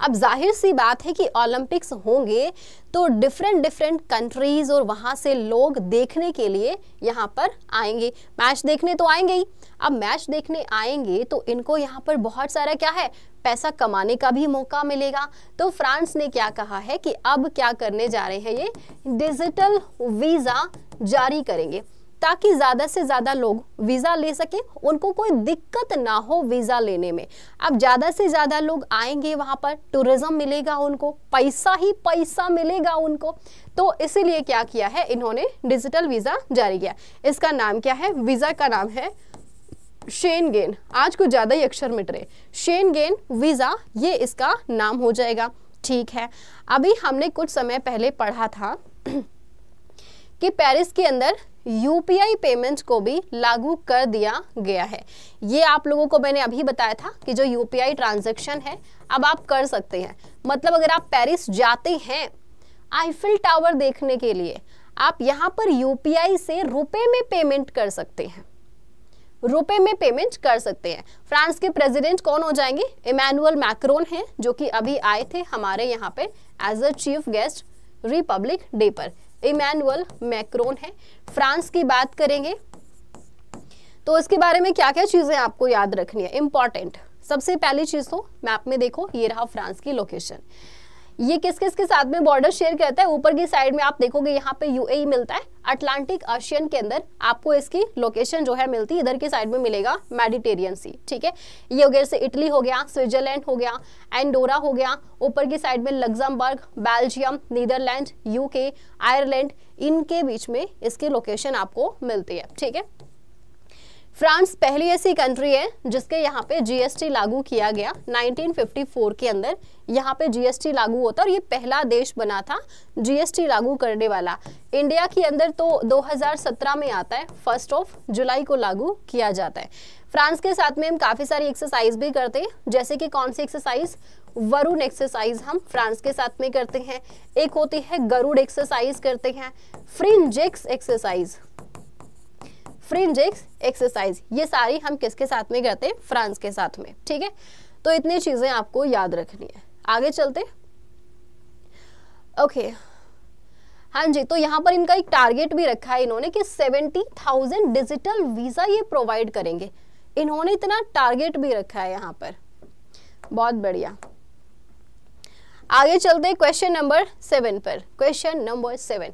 अब जाहिर सी बात है कि ओलंपिक्स होंगे तो डिफरेंट डिफरेंट कंट्रीज और वहाँ से लोग देखने के लिए यहाँ पर आएंगे मैच देखने तो आएंगे ही अब मैच देखने आएंगे तो इनको यहाँ पर बहुत सारा क्या है पैसा कमाने का भी मौका मिलेगा तो फ्रांस ने क्या कहा है कि अब क्या करने जा रहे हैं ये डिजिटल वीज़ा जारी करेंगे ताकि ज़्यादा से ज़्यादा लोग वीज़ा ले सके उनको कोई दिक्कत ना हो वीज़ा लेने में अब ज़्यादा से ज़्यादा लोग आएंगे वहां पर टूरिज़्म मिलेगा उनको पैसा ही पैसा मिलेगा उनको तो इसीलिए क्या किया है इन्होंने डिजिटल वीज़ा जारी किया इसका नाम क्या है वीज़ा का नाम है शेन गेन आज कुछ ज़्यादा ही अक्षर मिट रहे शेन गेन वीज़ा ये इसका नाम हो जाएगा ठीक है अभी हमने कुछ समय पहले पढ़ा था कि पेरिस के अंदर यूपीआई पेमेंट्स को भी लागू कर दिया गया है ये आप लोगों को मैंने अभी बताया था कि जो यूपीआई ट्रांजेक्शन है अब आप कर सकते हैं मतलब अगर आप पेरिस जाते हैं आईफिल टावर देखने के लिए आप यहाँ पर यूपीआई से रुपए में पेमेंट कर सकते हैं रुपए में पेमेंट कर सकते हैं फ्रांस के प्रेसिडेंट कौन हो जाएंगे इमैनुअल मैक्रोन हैं जो कि अभी आए थे हमारे यहाँ पे as a chief guest republic day पर इमैनुअल मैक्रोन है फ्रांस की बात करेंगे तो इसके बारे में क्या क्या चीज़ें आपको याद रखनी है इंपॉर्टेंट सबसे पहली चीज़ तो मैप में देखो ये रहा फ्रांस की लोकेशन ये किस किस के साथ में बॉर्डर शेयर करता है ऊपर की साइड में आप देखोगे यहाँ पे यू e मिलता है अटलांटिक आशियन के अंदर आपको इसकी लोकेशन जो है मिलती है इधर के साइड में मिलेगा मेडिटेरियन सी ठीक है ये हो गया इटली हो गया स्विट्जरलैंड हो गया एंडोरा हो गया ऊपर की साइड में Luxembourg Belgium Netherlands UK Ireland इनके बीच में इसकी लोकेशन आपको मिलती है ठीक है फ्रांस पहली ऐसी कंट्री है जिसके यहाँ पे जीएसटी लागू किया गया 1954 के अंदर यहाँ पे जीएसटी लागू होता और ये पहला देश बना था जीएसटी लागू करने वाला इंडिया के अंदर तो 2017 में आता है फर्स्ट ऑफ जुलाई को लागू किया जाता है फ्रांस के साथ में हम काफ़ी सारी एक्सरसाइज भी करते हैं जैसे कि कौन सी एक्सरसाइज वरुण एक्सरसाइज हम फ्रांस के साथ में करते हैं एक होती है गरुड़ एक्सरसाइज करते हैं फ्रिंजेक्स एक्सरसाइज फ्रिंजिक्स एक्सरसाइज ये सारी हम किसके साथ में करते हैं फ्रांस के साथ में ठीक है तो इतनी चीज़ें आपको याद रखनी है आगे चलते ओके हाँ जी तो यहाँ पर इनका एक टारगेट भी रखा है इन्होंने कि सेवेंटी थाउजेंड डिजिटल वीज़ा ये प्रोवाइड करेंगे इन्होंने इतना टारगेट भी रखा है यहाँ पर बहुत बढ़िया आगे चलते क्वेश्चन नंबर सेवन पर question number seven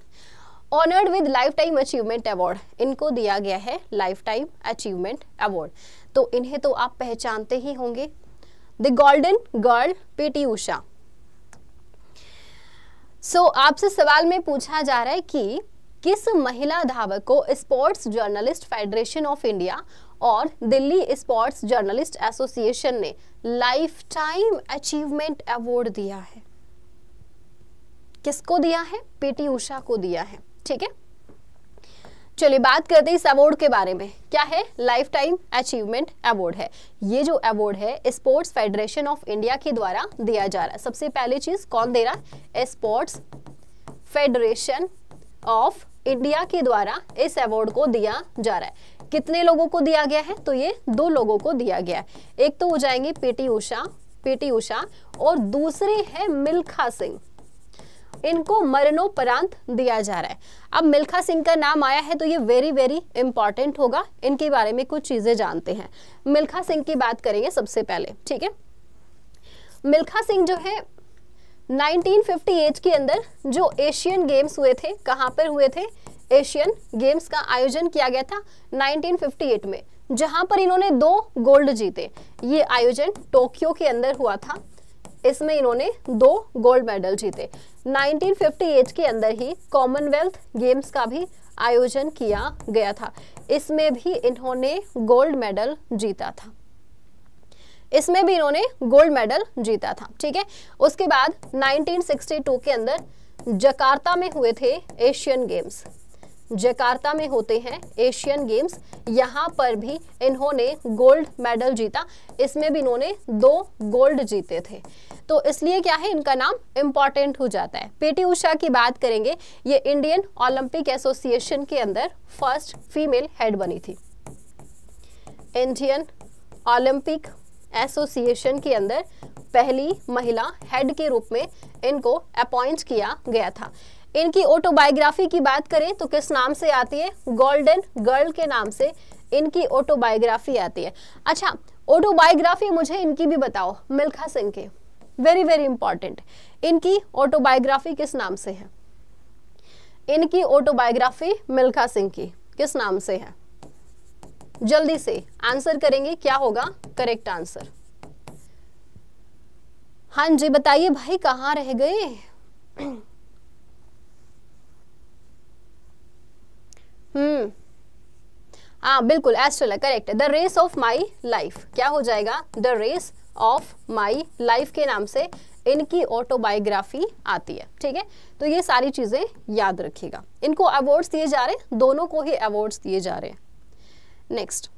honoured with lifetime achievement award इनको दिया गया है लाइफ टाइम अचीवमेंट अवार्ड तो इन्हें तो आप पहचानते ही होंगे the golden girl PT Usha so आपसे सवाल में पूछा जा रहा है कि किस महिला धावक को sports journalist federation of India और दिल्ली स्पोर्ट्स जर्नलिस्ट एसोसिएशन ने लाइफ टाइम अचीवमेंट अवार्ड दिया है किसको दिया है पीटी उषा को दिया है ठीक है चलिए बात करते हैं इस अवार्ड के बारे में क्या है लाइफ टाइम अचीवमेंट अवार्ड है ये जो अवार्ड है स्पोर्ट्स फेडरेशन ऑफ इंडिया के द्वारा दिया जा रहा है सबसे पहली चीज कौन दे रहा है स्पोर्ट्स फेडरेशन ऑफ इंडिया के द्वारा इस अवार्ड को दिया जा रहा है कितने लोगों को दिया गया है तो ये दो लोगों को दिया गया है एक तो हो जाएंगे पीटी उषा पीटी उषा और दूसरे है मिल्खा सिंह इनको मरणोपरांत दिया जा रहा है अब मिल्खा सिंह का नाम आया है तो ये वेरी वेरी इंपॉर्टेंट होगा इनके बारे में कुछ चीज़ें जानते हैं मिल्खा सिंह की बात करेंगे सबसे पहले ठीक है मिल्खा सिंह जो है 1958 के अंदर जो एशियन गेम्स हुए थे कहाँ पर हुए थे एशियन गेम्स का आयोजन किया गया था 1958 में जहां पर इन्होंने दो गोल्ड जीते ये आयोजन टोक्यो के अंदर हुआ था इसमें इन्होंने दो गोल्ड मेडल जीते 1958 के अंदर ही कॉमनवेल्थ गेम्स का भी आयोजन किया गया था इसमें भी इन्होंने गोल्ड मेडल जीता था इसमें भी इन्होंने गोल्ड मेडल जीता था ठीक है उसके बाद 1962 के अंदर जकार्ता में हुए थे एशियन गेम्स जकार्ता में होते हैं एशियन गेम्स यहाँ पर भी इन्होंने गोल्ड मेडल जीता इसमें भी इन्होंने दो गोल्ड जीते थे तो इसलिए क्या है इनका नाम इम्पॉर्टेंट हो जाता है पीटी उषा की बात करेंगे ये इंडियन ओलंपिक एसोसिएशन के अंदर फर्स्ट फीमेल हेड बनी थी इंडियन ओलंपिक एसोसिएशन के अंदर पहली महिला हेड के रूप में इनको अपॉइंट किया गया था इनकी ऑटोबायोग्राफी की बात करें तो किस नाम से आती है गोल्डन गर्ल के नाम से इनकी ऑटोबायोग्राफी आती है अच्छा ऑटोबायोग्राफी मुझे इनकी भी बताओ मिल्खा सिंह के वेरी वेरी इंपॉर्टेंट इनकी ऑटोबायोग्राफी किस नाम से है इनकी ऑटोबायोग्राफी मिल्खा सिंह की किस नाम से है जल्दी से आंसर करेंगे क्या होगा करेक्ट आंसर हाँ जी बताइए भाई कहाँ रह गए हम्म हाँ बिल्कुल Estrella correct the race of my life क्या हो जाएगा the race of my life के नाम से इनकी ऑटोबायोग्राफी आती है ठीक है तो ये सारी चीज़ें याद रखिएगा इनको अवार्ड्स दिए जा रहे हैं दोनों को ही अवार्ड्स दिए जा रहे हैं next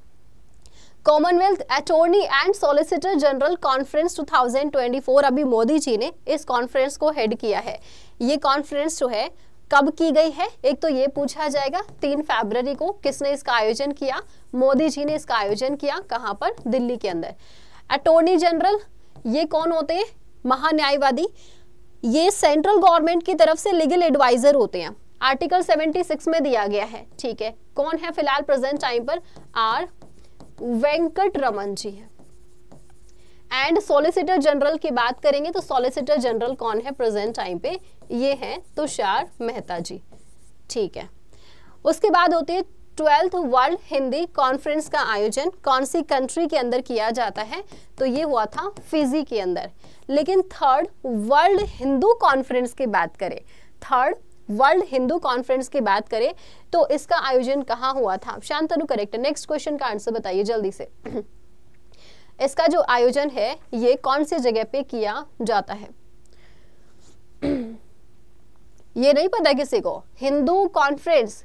commonwealth attorney and solicitor general conference 2024 अभी मोदी जी ने इस कॉन्फ्रेंस को हेड किया है ये कॉन्फ्रेंस जो है कब की गई है एक तो ये पूछा जाएगा तीन फरवरी को किसने इसका आयोजन किया मोदी जी ने इसका आयोजन किया कहाँ पर दिल्ली के अंदर अटोर्नी जनरल ये कौन होते हैं महान्यायवादी ये सेंट्रल गवर्नमेंट की तरफ से लीगल एडवाइजर होते हैं आर्टिकल 76 में दिया गया है ठीक है कौन है फिलहाल प्रेजेंट टाइम पर आर वेंकट रमन जी है एंड सोलिसिटर जनरल की बात करेंगे तो सोलिसिटर जनरल कौन है प्रेजेंट टाइम पे ये हैं तुषार मेहता जी ठीक है उसके बाद होती है ट्वेल्थ वर्ल्ड हिंदी कॉन्फ्रेंस का आयोजन कौन सी कंट्री के अंदर किया जाता है तो ये हुआ था फिजी के अंदर लेकिन थर्ड वर्ल्ड हिंदू कॉन्फ्रेंस की बात करें थर्ड वर्ल्ड हिंदू कॉन्फ्रेंस की बात करें तो इसका आयोजन कहाँ हुआ था शांतनु करेक्ट नेक्स्ट क्वेश्चन का आंसर बताइए जल्दी से इसका जो आयोजन है ये कौन सी जगह पे किया जाता है ये नहीं पता किसी को हिंदू कॉन्फ्रेंस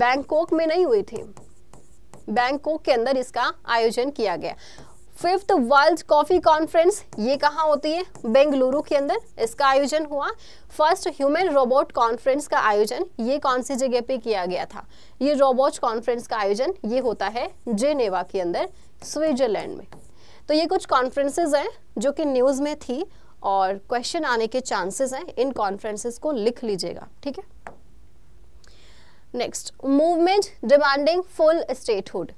बैंकॉक में नहीं हुई थी बैंकॉक के अंदर इसका आयोजन किया गया फिफ्थ वर्ल्ड कॉफी कॉन्फ्रेंस ये कहाँ होती है बेंगलुरु के अंदर इसका आयोजन हुआ फर्स्ट ह्यूमन रोबोट कॉन्फ्रेंस का आयोजन ये कौन सी जगह पे किया गया था ये रोबोट कॉन्फ्रेंस का आयोजन ये होता है जेनेवा के अंदर स्विट्जरलैंड में तो ये कुछ कॉन्फ्रेंसेज हैं जो कि न्यूज़ में थी और क्वेश्चन आने के चांसेस हैं इन कॉन्फ्रेंसेस को लिख लीजिएगा ठीक है next movement demanding full statehood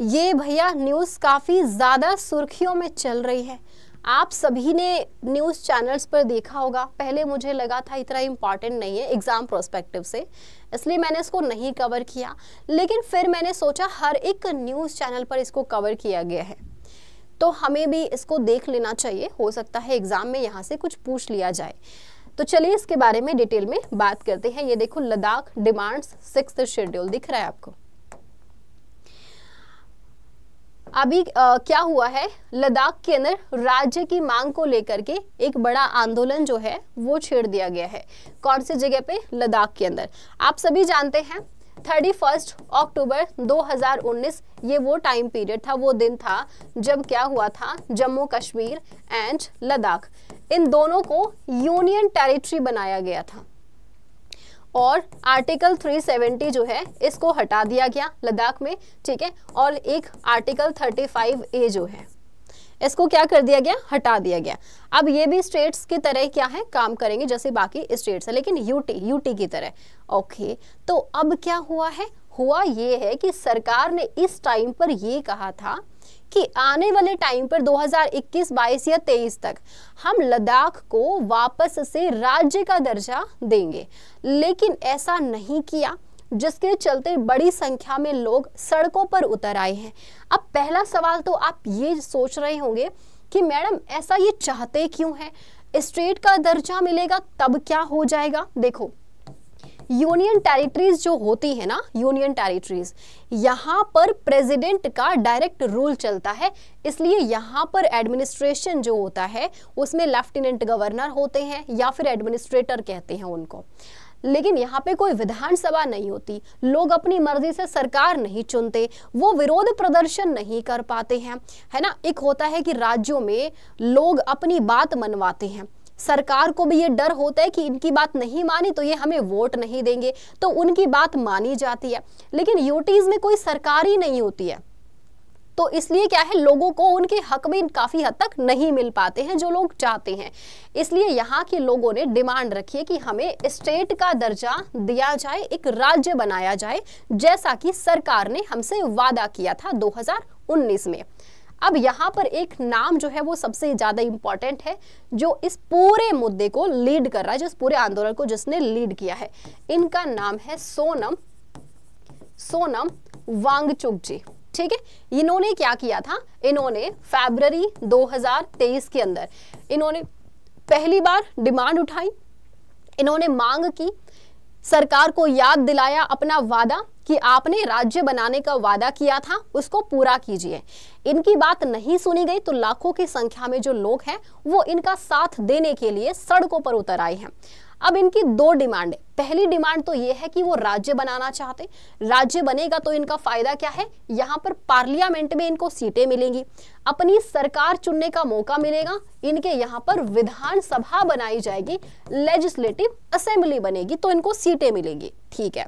ये भैया न्यूज़ काफ़ी ज़्यादा सुर्खियों में चल रही है आप सभी ने न्यूज़ चैनल्स पर देखा होगा पहले मुझे लगा था इतना इम्पॉर्टेंट नहीं है एग्ज़ाम प्रोस्पेक्टिव से इसलिए मैंने इसको नहीं कवर किया लेकिन फिर मैंने सोचा हर एक न्यूज़ चैनल पर इसको कवर किया गया है तो हमें भी इसको देख लेना चाहिए हो सकता है एग्ज़ाम में यहाँ से कुछ पूछ लिया जाए तो चलिए इसके बारे में डिटेल में बात करते हैं ये देखो लद्दाख डिमांड्स सिक्स शेड्यूल दिख रहा है आपको अभी आ, क्या हुआ है लद्दाख के अंदर राज्य की मांग को लेकर के एक बड़ा आंदोलन जो है वो छेड़ दिया गया है कौन से जगह पे लद्दाख के अंदर आप सभी जानते हैं थर्टी फर्स्ट अक्टूबर 2019 ये वो टाइम पीरियड था वो दिन था जब क्या हुआ था जम्मू कश्मीर एंड लद्दाख इन दोनों को यूनियन टेरिटरी बनाया गया था और आर्टिकल 370 जो है इसको हटा दिया गया लद्दाख में ठीक है और एक आर्टिकल 35 ए जो है इसको क्या कर दिया गया हटा दिया गया अब ये भी स्टेट्स की तरह क्या है काम करेंगे जैसे बाकी स्टेट्स है लेकिन यूटी यूटी की तरह ओके तो अब क्या हुआ है हुआ ये है कि सरकार ने इस टाइम पर ये कहा था कि आने वाले टाइम पर 2021, 22 या 23 तक हम लद्दाख को वापस से राज्य का दर्जा देंगे लेकिन ऐसा नहीं किया जिसके चलते बड़ी संख्या में लोग सड़कों पर उतर आए हैं अब पहला सवाल तो आप ये सोच रहे होंगे कि मैडम ऐसा ये चाहते क्यों है स्टेट का दर्जा मिलेगा तब क्या हो जाएगा देखो यूनियन टेरिटरीज जो होती है ना यूनियन टेरिटरीज यहाँ पर प्रेसिडेंट का डायरेक्ट रूल चलता है इसलिए यहाँ पर एडमिनिस्ट्रेशन जो होता है उसमें लेफ्टिनेंट गवर्नर होते हैं या फिर एडमिनिस्ट्रेटर कहते हैं उनको लेकिन यहाँ पे कोई विधानसभा नहीं होती लोग अपनी मर्जी से सरकार नहीं चुनते वो विरोध प्रदर्शन नहीं कर पाते हैं है ना एक होता है कि राज्यों में लोग अपनी बात मनवाते हैं सरकार को भी ये डर होता है कि इनकी बात नहीं मानी तो ये हमें वोट नहीं देंगे तो उनकी बात मानी जाती है लेकिन यूटीज़ में कोई सरकार ही नहीं होती है तो इसलिए क्या है लोगों को उनके हक में काफ़ी हद तक नहीं मिल पाते हैं जो लोग चाहते हैं इसलिए यहाँ के लोगों ने डिमांड रखी है कि हमें स्टेट का दर्जा दिया जाए एक राज्य बनाया जाए जैसा कि सरकार ने हमसे वादा किया था 2019 में अब यहाँ पर एक नाम जो है वो सबसे ज़्यादा इंपॉर्टेंट है जो इस पूरे मुद्दे को लीड कर रहा है इस पूरे आंदोलन को जिसने लीड किया है इनका नाम है सोनम सोनम वांगचुक जी ठीक है इन्होंने क्या किया था इन्होंने फेबररी 2023 के अंदर इन्होंने पहली बार डिमांड उठाई इन्होंने मांग की सरकार को याद दिलाया अपना वादा कि आपने राज्य बनाने का वादा किया था उसको पूरा कीजिए इनकी बात नहीं सुनी गई तो लाखों की संख्या में जो लोग हैं वो इनका साथ देने के लिए सड़कों पर उतर आए हैं अब इनकी दो डिमांड पहली डिमांड तो ये है कि वो राज्य बनाना चाहते राज्य बनेगा तो इनका फायदा क्या है यहाँ पर पार्लियामेंट में इनको सीटें मिलेंगी अपनी सरकार चुनने का मौका मिलेगा इनके यहाँ पर विधानसभा बनाई जाएगी लेजिस्लेटिव असेंबली बनेगी तो इनको सीटें मिलेंगी ठीक है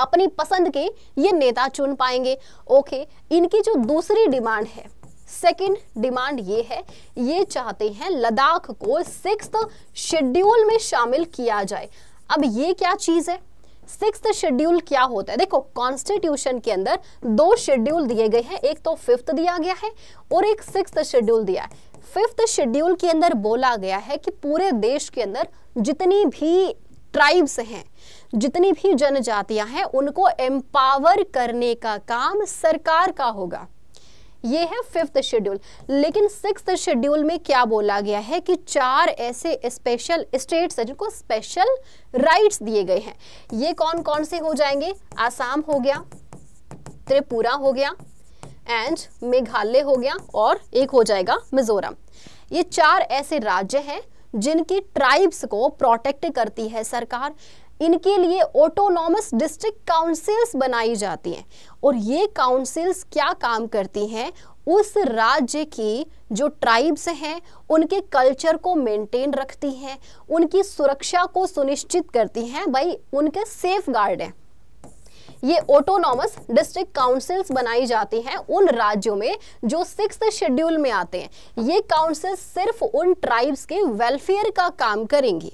अपनी पसंद के ये नेता चुन पाएंगे ओके इनकी जो दूसरी डिमांड है सेकंड डिमांड ये है ये चाहते हैं लद्दाख को सिक्स शेड्यूल में शामिल किया जाए अब ये क्या चीज़ है सिक्स शेड्यूल क्या होता है देखो कॉन्स्टिट्यूशन के अंदर दो शेड्यूल दिए गए हैं एक तो फिफ्थ दिया गया है और एक सिक्स शेड्यूल दिया है फिफ्थ शेड्यूल के अंदर बोला गया है कि पूरे देश के अंदर जितनी भी ट्राइब्स हैं जितनी भी जनजातियां हैं उनको एम्पावर करने का काम सरकार का होगा ये है फिफ्थ शेड्यूल लेकिन सिक्स्थ शेड्यूल में क्या बोला गया है कि चार ऐसे स्पेशल स्टेट्स हैं जिनको स्पेशल राइट्स दिए गए हैं ये कौन कौन से हो जाएंगे आसाम हो गया त्रिपुरा हो गया एंड मेघालय हो गया और एक हो जाएगा मिजोरम ये चार ऐसे राज्य हैं जिनकी ट्राइब्स को प्रोटेक्ट करती है सरकार इनके लिए ऑटोनॉमस डिस्ट्रिक्ट काउंसिल्स बनाई जाती हैं और ये काउंसिल्स क्या काम करती हैं उस राज्य की जो ट्राइब्स हैं उनके कल्चर को मेंटेन रखती हैं उनकी सुरक्षा को सुनिश्चित करती हैं भाई उनके सेफ गार्ड हैं ये ऑटोनॉमस डिस्ट्रिक्ट काउंसिल्स बनाई जाती हैं उन राज्यों में जो सिक्स शेड्यूल में आते हैं ये काउंसिल सिर्फ उन ट्राइब्स के वेलफेयर का काम करेंगी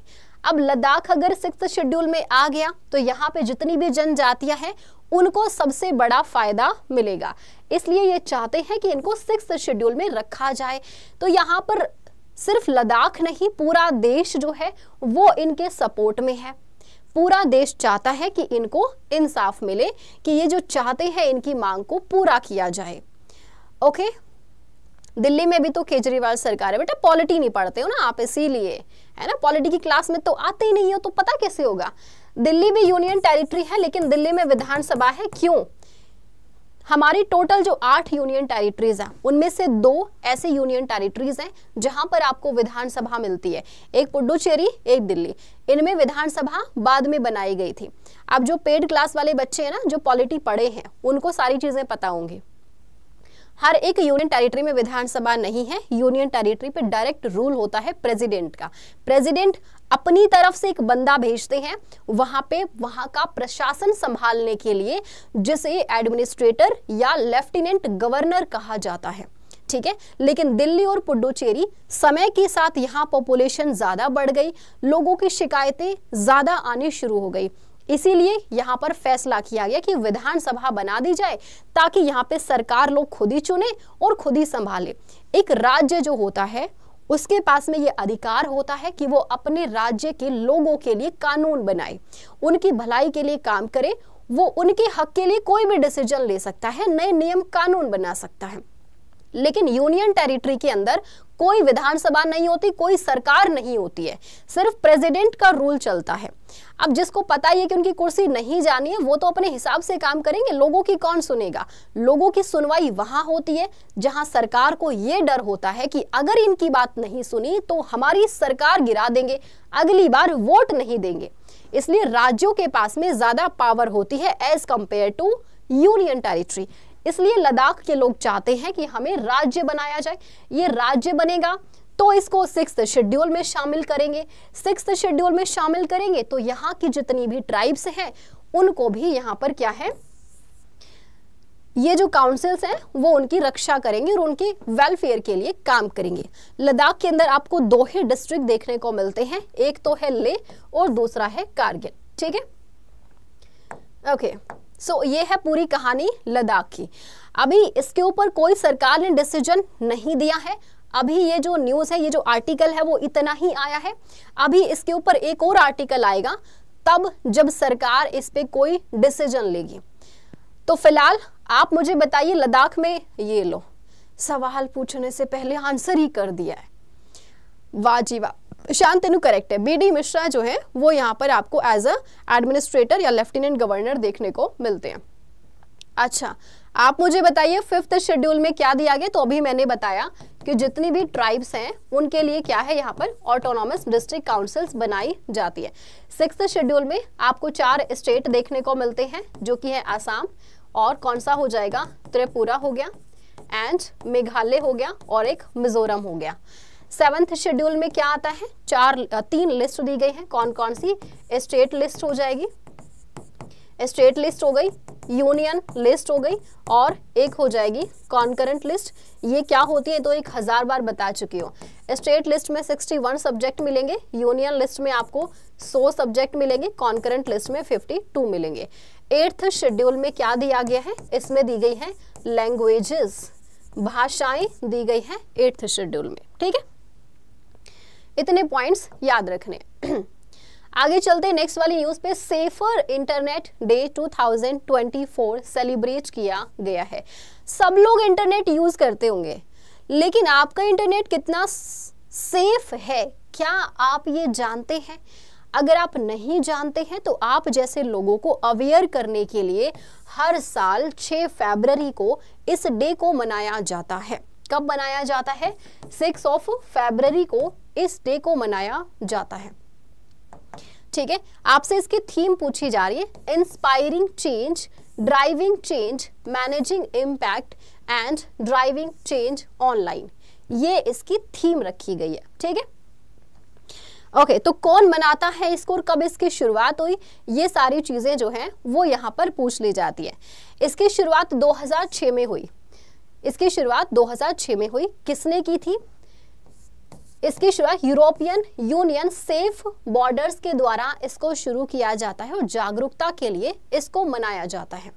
अब लद्दाख अगर सिक्स शेड्यूल में आ गया तो यहाँ पे जितनी भी जनजातियां हैं उनको सबसे बड़ा फायदा मिलेगा इसलिए ये चाहते हैं कि इनको सिक्स शेड्यूल में रखा जाए तो यहाँ पर सिर्फ लद्दाख नहीं पूरा देश जो है वो इनके सपोर्ट में है पूरा देश चाहता है कि इनको इंसाफ मिले कि ये जो चाहते हैं इनकी मांग को पूरा किया जाए ओके दिल्ली में भी तो केजरीवाल सरकार है बेटा पॉलिटी नहीं पढ़ते हो ना आप इसीलिए है ना पॉलिटी की क्लास में तो आते ही नहीं हो तो पता कैसे होगा दिल्ली भी यूनियन टेरिटरी है लेकिन दिल्ली में विधानसभा है क्यों हमारी टोटल जो आठ यूनियन टेरिटरीज हैं उनमें से दो ऐसे यूनियन टेरिटरीज हैं जहां पर आपको विधानसभा मिलती है एक पुडुचेरी एक दिल्ली इनमें विधानसभा बाद में बनाई गई थी अब जो पेड क्लास वाले बच्चे हैं ना जो पॉलिटी पढ़े हैं उनको सारी चीज़ें पता होंगी हर एक यूनियन टेरिटरी में विधानसभा नहीं है यूनियन टेरिटरी पे डायरेक्ट रूल होता है प्रेसिडेंट का प्रेसिडेंट अपनी तरफ से एक बंदा भेजते हैं वहां पे वहां का प्रशासन संभालने के लिए जिसे एडमिनिस्ट्रेटर या लेफ्टिनेंट गवर्नर कहा जाता है ठीक है लेकिन दिल्ली और पुडुचेरी समय के साथ यहाँ पॉपुलेशन ज़्यादा बढ़ गई लोगों की शिकायतें ज़्यादा आनी शुरू हो गई इसीलिए यहां पर फैसला किया गया कि विधानसभा बना दी जाए ताकि यहां पे सरकार लोग खुद ही चुने और खुद ही संभाले एक राज्य जो होता है उसके पास में ये अधिकार होता है कि वो अपने राज्य के लोगों के लिए कानून बनाए उनकी भलाई के लिए काम करे वो उनके हक के लिए कोई भी डिसीजन ले सकता है नए नियम कानून बना सकता है लेकिन यूनियन टेरिटरी के अंदर कोई विधानसभा नहीं होती कोई सरकार नहीं होती है सिर्फ प्रेसिडेंट का रूल चलता है अब जिसको पता ही है कि उनकी कुर्सी नहीं जानी है वो तो अपने हिसाब से काम करेंगे लोगों की कौन सुनेगा लोगों की सुनवाई वहां होती है जहां सरकार को ये डर होता है कि अगर इनकी बात नहीं सुनी तो हमारी सरकार गिरा देंगे अगली बार वोट नहीं देंगे इसलिए राज्यों के पास में ज्यादा पावर होती है as compared to union territory इसलिए लद्दाख के लोग चाहते हैं कि हमें राज्य बनाया जाए ये राज्य बनेगा तो इसको सिक्स शेड्यूल में शामिल करेंगे सिक्स शेड्यूल में शामिल करेंगे तो यहाँ की जितनी भी ट्राइब्स हैं उनको भी यहाँ पर क्या है ये जो काउंसिल्स हैं वो उनकी रक्षा करेंगे और उनके वेलफेयर के लिए काम करेंगे लद्दाख के अंदर आपको दो ही डिस्ट्रिक्ट देखने को मिलते हैं एक तो है ले और दूसरा है कारगिल ठीक है ओके okay. सो so, ये है पूरी कहानी लद्दाख की अभी इसके ऊपर कोई सरकार ने डिसीजन नहीं दिया है अभी ये जो न्यूज़ है ये जो आर्टिकल है वो इतना ही आया है अभी इसके ऊपर एक और आर्टिकल आएगा तब जब सरकार इस पर कोई डिसीजन लेगी तो फिलहाल आप मुझे बताइए लद्दाख में ये लो सवाल पूछने से पहले आंसर ही कर दिया है वाह जी वाह शांतनु करेक्ट है बीडी मिश्रा जो है वो यहाँ पर आपको एज अ एडमिनिस्ट्रेटर या लेफ्टिनेंट गवर्नर देखने को मिलते हैं अच्छा आप मुझे बताइए फिफ्थ शेड्यूल में क्या दिया गया तो अभी मैंने बताया कि जितनी भी ट्राइब्स हैं उनके लिए क्या है यहाँ पर ऑटोनॉमस डिस्ट्रिक्ट काउंसिल्स बनाई जाती है सिक्स शेड्यूल में आपको चार स्टेट देखने को मिलते हैं जो कि है आसाम और कौन सा हो जाएगा त्रिपुरा हो गया एंड मेघालय हो गया और एक मिजोरम हो गया सेवंथ शेड्यूल में क्या आता है चार तीन लिस्ट दी गई है कौन कौन सी स्टेट लिस्ट हो जाएगी स्टेट लिस्ट हो गई यूनियन लिस्ट हो गई और एक हो जाएगी कॉन्करेंट लिस्ट ये क्या होती है तो एक हज़ार बार बता चुकी हो स्टेट लिस्ट में 61 सब्जेक्ट मिलेंगे यूनियन लिस्ट में आपको 100 सब्जेक्ट मिलेंगे कॉन्करेंट लिस्ट में 52 मिलेंगे एट्थ शेड्यूल में क्या दिया गया है इसमें दी गई है लैंग्वेजेस भाषाएं दी गई हैं एट्थ शेड्यूल में ठीक है इतने पॉइंट्स याद रखने आगे चलते हैं नेक्स्ट वाली न्यूज पे सेफर इंटरनेट डे 2024 सेलिब्रेट किया गया है सब लोग इंटरनेट यूज करते होंगे लेकिन आपका इंटरनेट कितना सेफ है क्या आप ये जानते हैं अगर आप नहीं जानते हैं तो आप जैसे लोगों को अवेयर करने के लिए हर साल 6 फरवरी को इस डे को मनाया जाता है कब मनाया जाता है सिक्स ऑफ फेबररी को इस डे को मनाया जाता है ठीक है आपसे इसकी थीम पूछी जा रही है inspiring change driving change managing impact and driving change online ये इसकी थीम रखी गई है ठीक है ओके okay, तो कौन मनाता है इसको और कब इसकी शुरुआत हुई ये सारी चीज़ें जो हैं वो यहाँ पर पूछ ली जाती है इसकी शुरुआत 2006 में हुई इसकी शुरुआत 2006 में हुई किसने की थी इसकी शुरुआत यूरोपियन यूनियन सेफ बॉर्डर्स के द्वारा इसको शुरू किया जाता है और जागरूकता के लिए इसको मनाया जाता है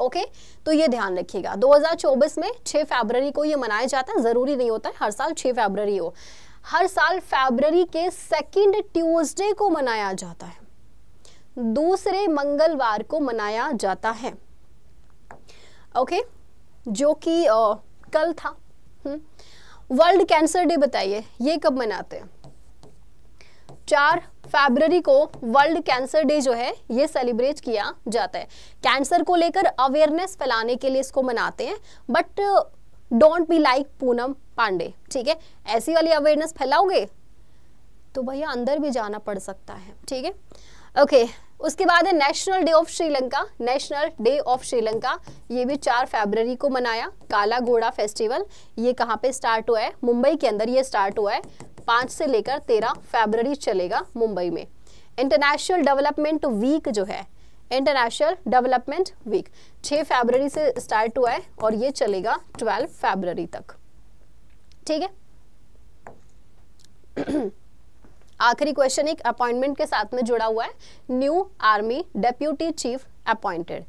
ओके तो ये ध्यान रखिएगा 2024 में 6 फरवरी को ये मनाया जाता है ज़रूरी नहीं होता है हर साल 6 फरवरी हो हर साल फरवरी के सेकंड ट्यूसडे को मनाया जाता है दूसरे मंगलवार को मनाया जाता है ओके जो कि कल था हुँ? हम्म, वर्ल्ड कैंसर डे बताइए ये कब मनाते हैं चार फरवरी को वर्ल्ड कैंसर डे जो है ये सेलिब्रेट किया जाता है कैंसर को लेकर अवेयरनेस फैलाने के लिए इसको मनाते हैं but don't be like Poonam Pandey ठीक है ऐसी वाली अवेयरनेस फैलाओगे तो भैया अंदर भी जाना पड़ सकता है ठीक है ओके उसके बाद है national day of Sri Lanka national day of Sri Lanka ये भी चार फरवरी को मनाया काला घोड़ा फेस्टिवल ये कहाँ पे स्टार्ट हुआ है मुंबई के अंदर ये स्टार्ट हुआ है पाँच से लेकर तेरह फरवरी चलेगा मुंबई में इंटरनेशनल डेवलपमेंट वीक जो है इंटरनेशनल डेवलपमेंट वीक 6 फरवरी से स्टार्ट हुआ है और ये चलेगा ट्वेल्व फेबररी तक ठीक है आखिरी क्वेश्चन एक अपॉइंटमेंट के साथ में जुड़ा हुआ है new army deputy chief appointed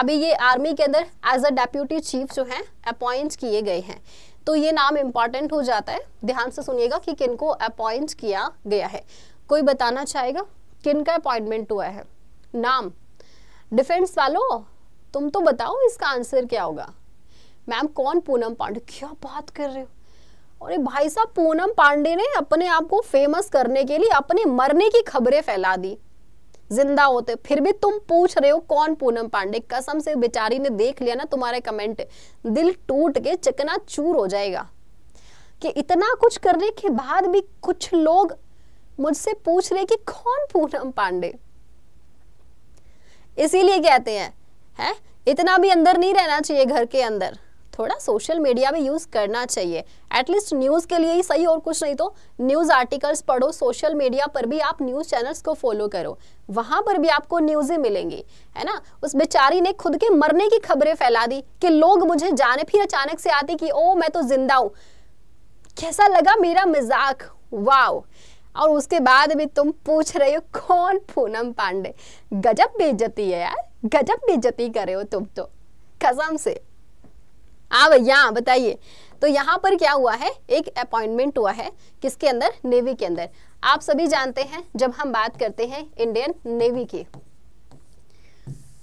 अभी ये आर्मी के अंदर एज अ डेप्यूटी चीफ जो है अपॉइंट किए गए हैं तो ये नाम इम्पॉर्टेंट हो जाता है ध्यान से सुनिएगा कि किनको अपॉइंट किया गया है कोई बताना चाहेगा किन का अपॉइंटमेंट हुआ है नाम डिफेंस वालों तुम तो बताओ इसका आंसर क्या होगा मैम कौन पूनम पांडे क्या बात कर रहे हो और भाई साहब पूनम पांडे ने अपने आप को फेमस करने के लिए अपने मरने की खबरें फैला दी जिंदा होते फिर भी तुम पूछ रहे हो कौन पूनम पांडे कसम से बेचारी ने देख लिया ना तुम्हारे कमेंट दिल टूट के चकना चूर हो जाएगा कि इतना कुछ करने के बाद भी कुछ लोग मुझसे पूछ रहे कि कौन पूनम पांडे इसीलिए कहते हैं है? इतना भी अंदर नहीं रहना चाहिए घर के अंदर थोड़ा सोशल मीडिया भी यूज़ करना चाहिए एटलीस्ट न्यूज़ के लिए ही सही और कुछ नहीं तो न्यूज़ आर्टिकल्स पढ़ो सोशल मीडिया पर भी आप न्यूज़ चैनल्स को फॉलो करो वहां पर भी आपको न्यूज़ें मिलेंगी है ना उस बेचारी ने खुद के मरने की खबरें फैला दी कि लोग मुझे जाने फिर अचानक से आते कि ओ मैं तो जिंदा हूं कैसा लगा मेरा मजाक वाओ और उसके बाद भी तुम पूछ रहे हो कौन पूनम पांडे गजब बेजती है यार गजब बेजती कर रहे हो तुम तो कसम से हाँ भैया हाँ, बताइए तो यहाँ पर क्या हुआ है एक अपॉइंटमेंट हुआ है किसके अंदर नेवी के अंदर आप सभी जानते हैं जब हम बात करते हैं इंडियन नेवी की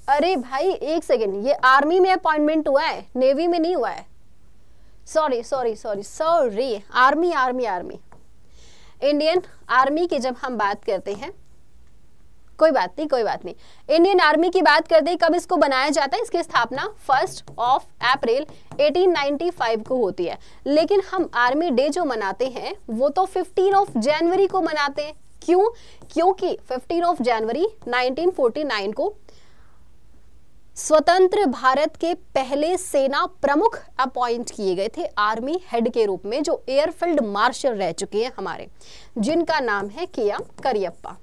अरे भाई एक सेकेंड ये आर्मी में अपॉइंटमेंट हुआ है नेवी में नहीं हुआ है sorry sorry sorry sorry army army army Indian army की जब हम बात करते हैं कोई बात नहीं कोई बात नहीं इंडियन आर्मी की बात कर दें कब इसको बनाया जाता है इसकी स्थापना फर्स्ट ऑफ अप्रैल 1895 को होती है लेकिन हम आर्मी डे जो मनाते हैं वो तो 15 ऑफ जनवरी को मनाते हैं क्यों क्योंकि 15 ऑफ जनवरी 1949 को स्वतंत्र भारत के पहले सेना प्रमुख अपॉइंट किए गए थे आर्मी हेड के रूप में जो एयरफील्ड मार्शल रह चुके हैं हमारे जिनका नाम है किया करियप्पा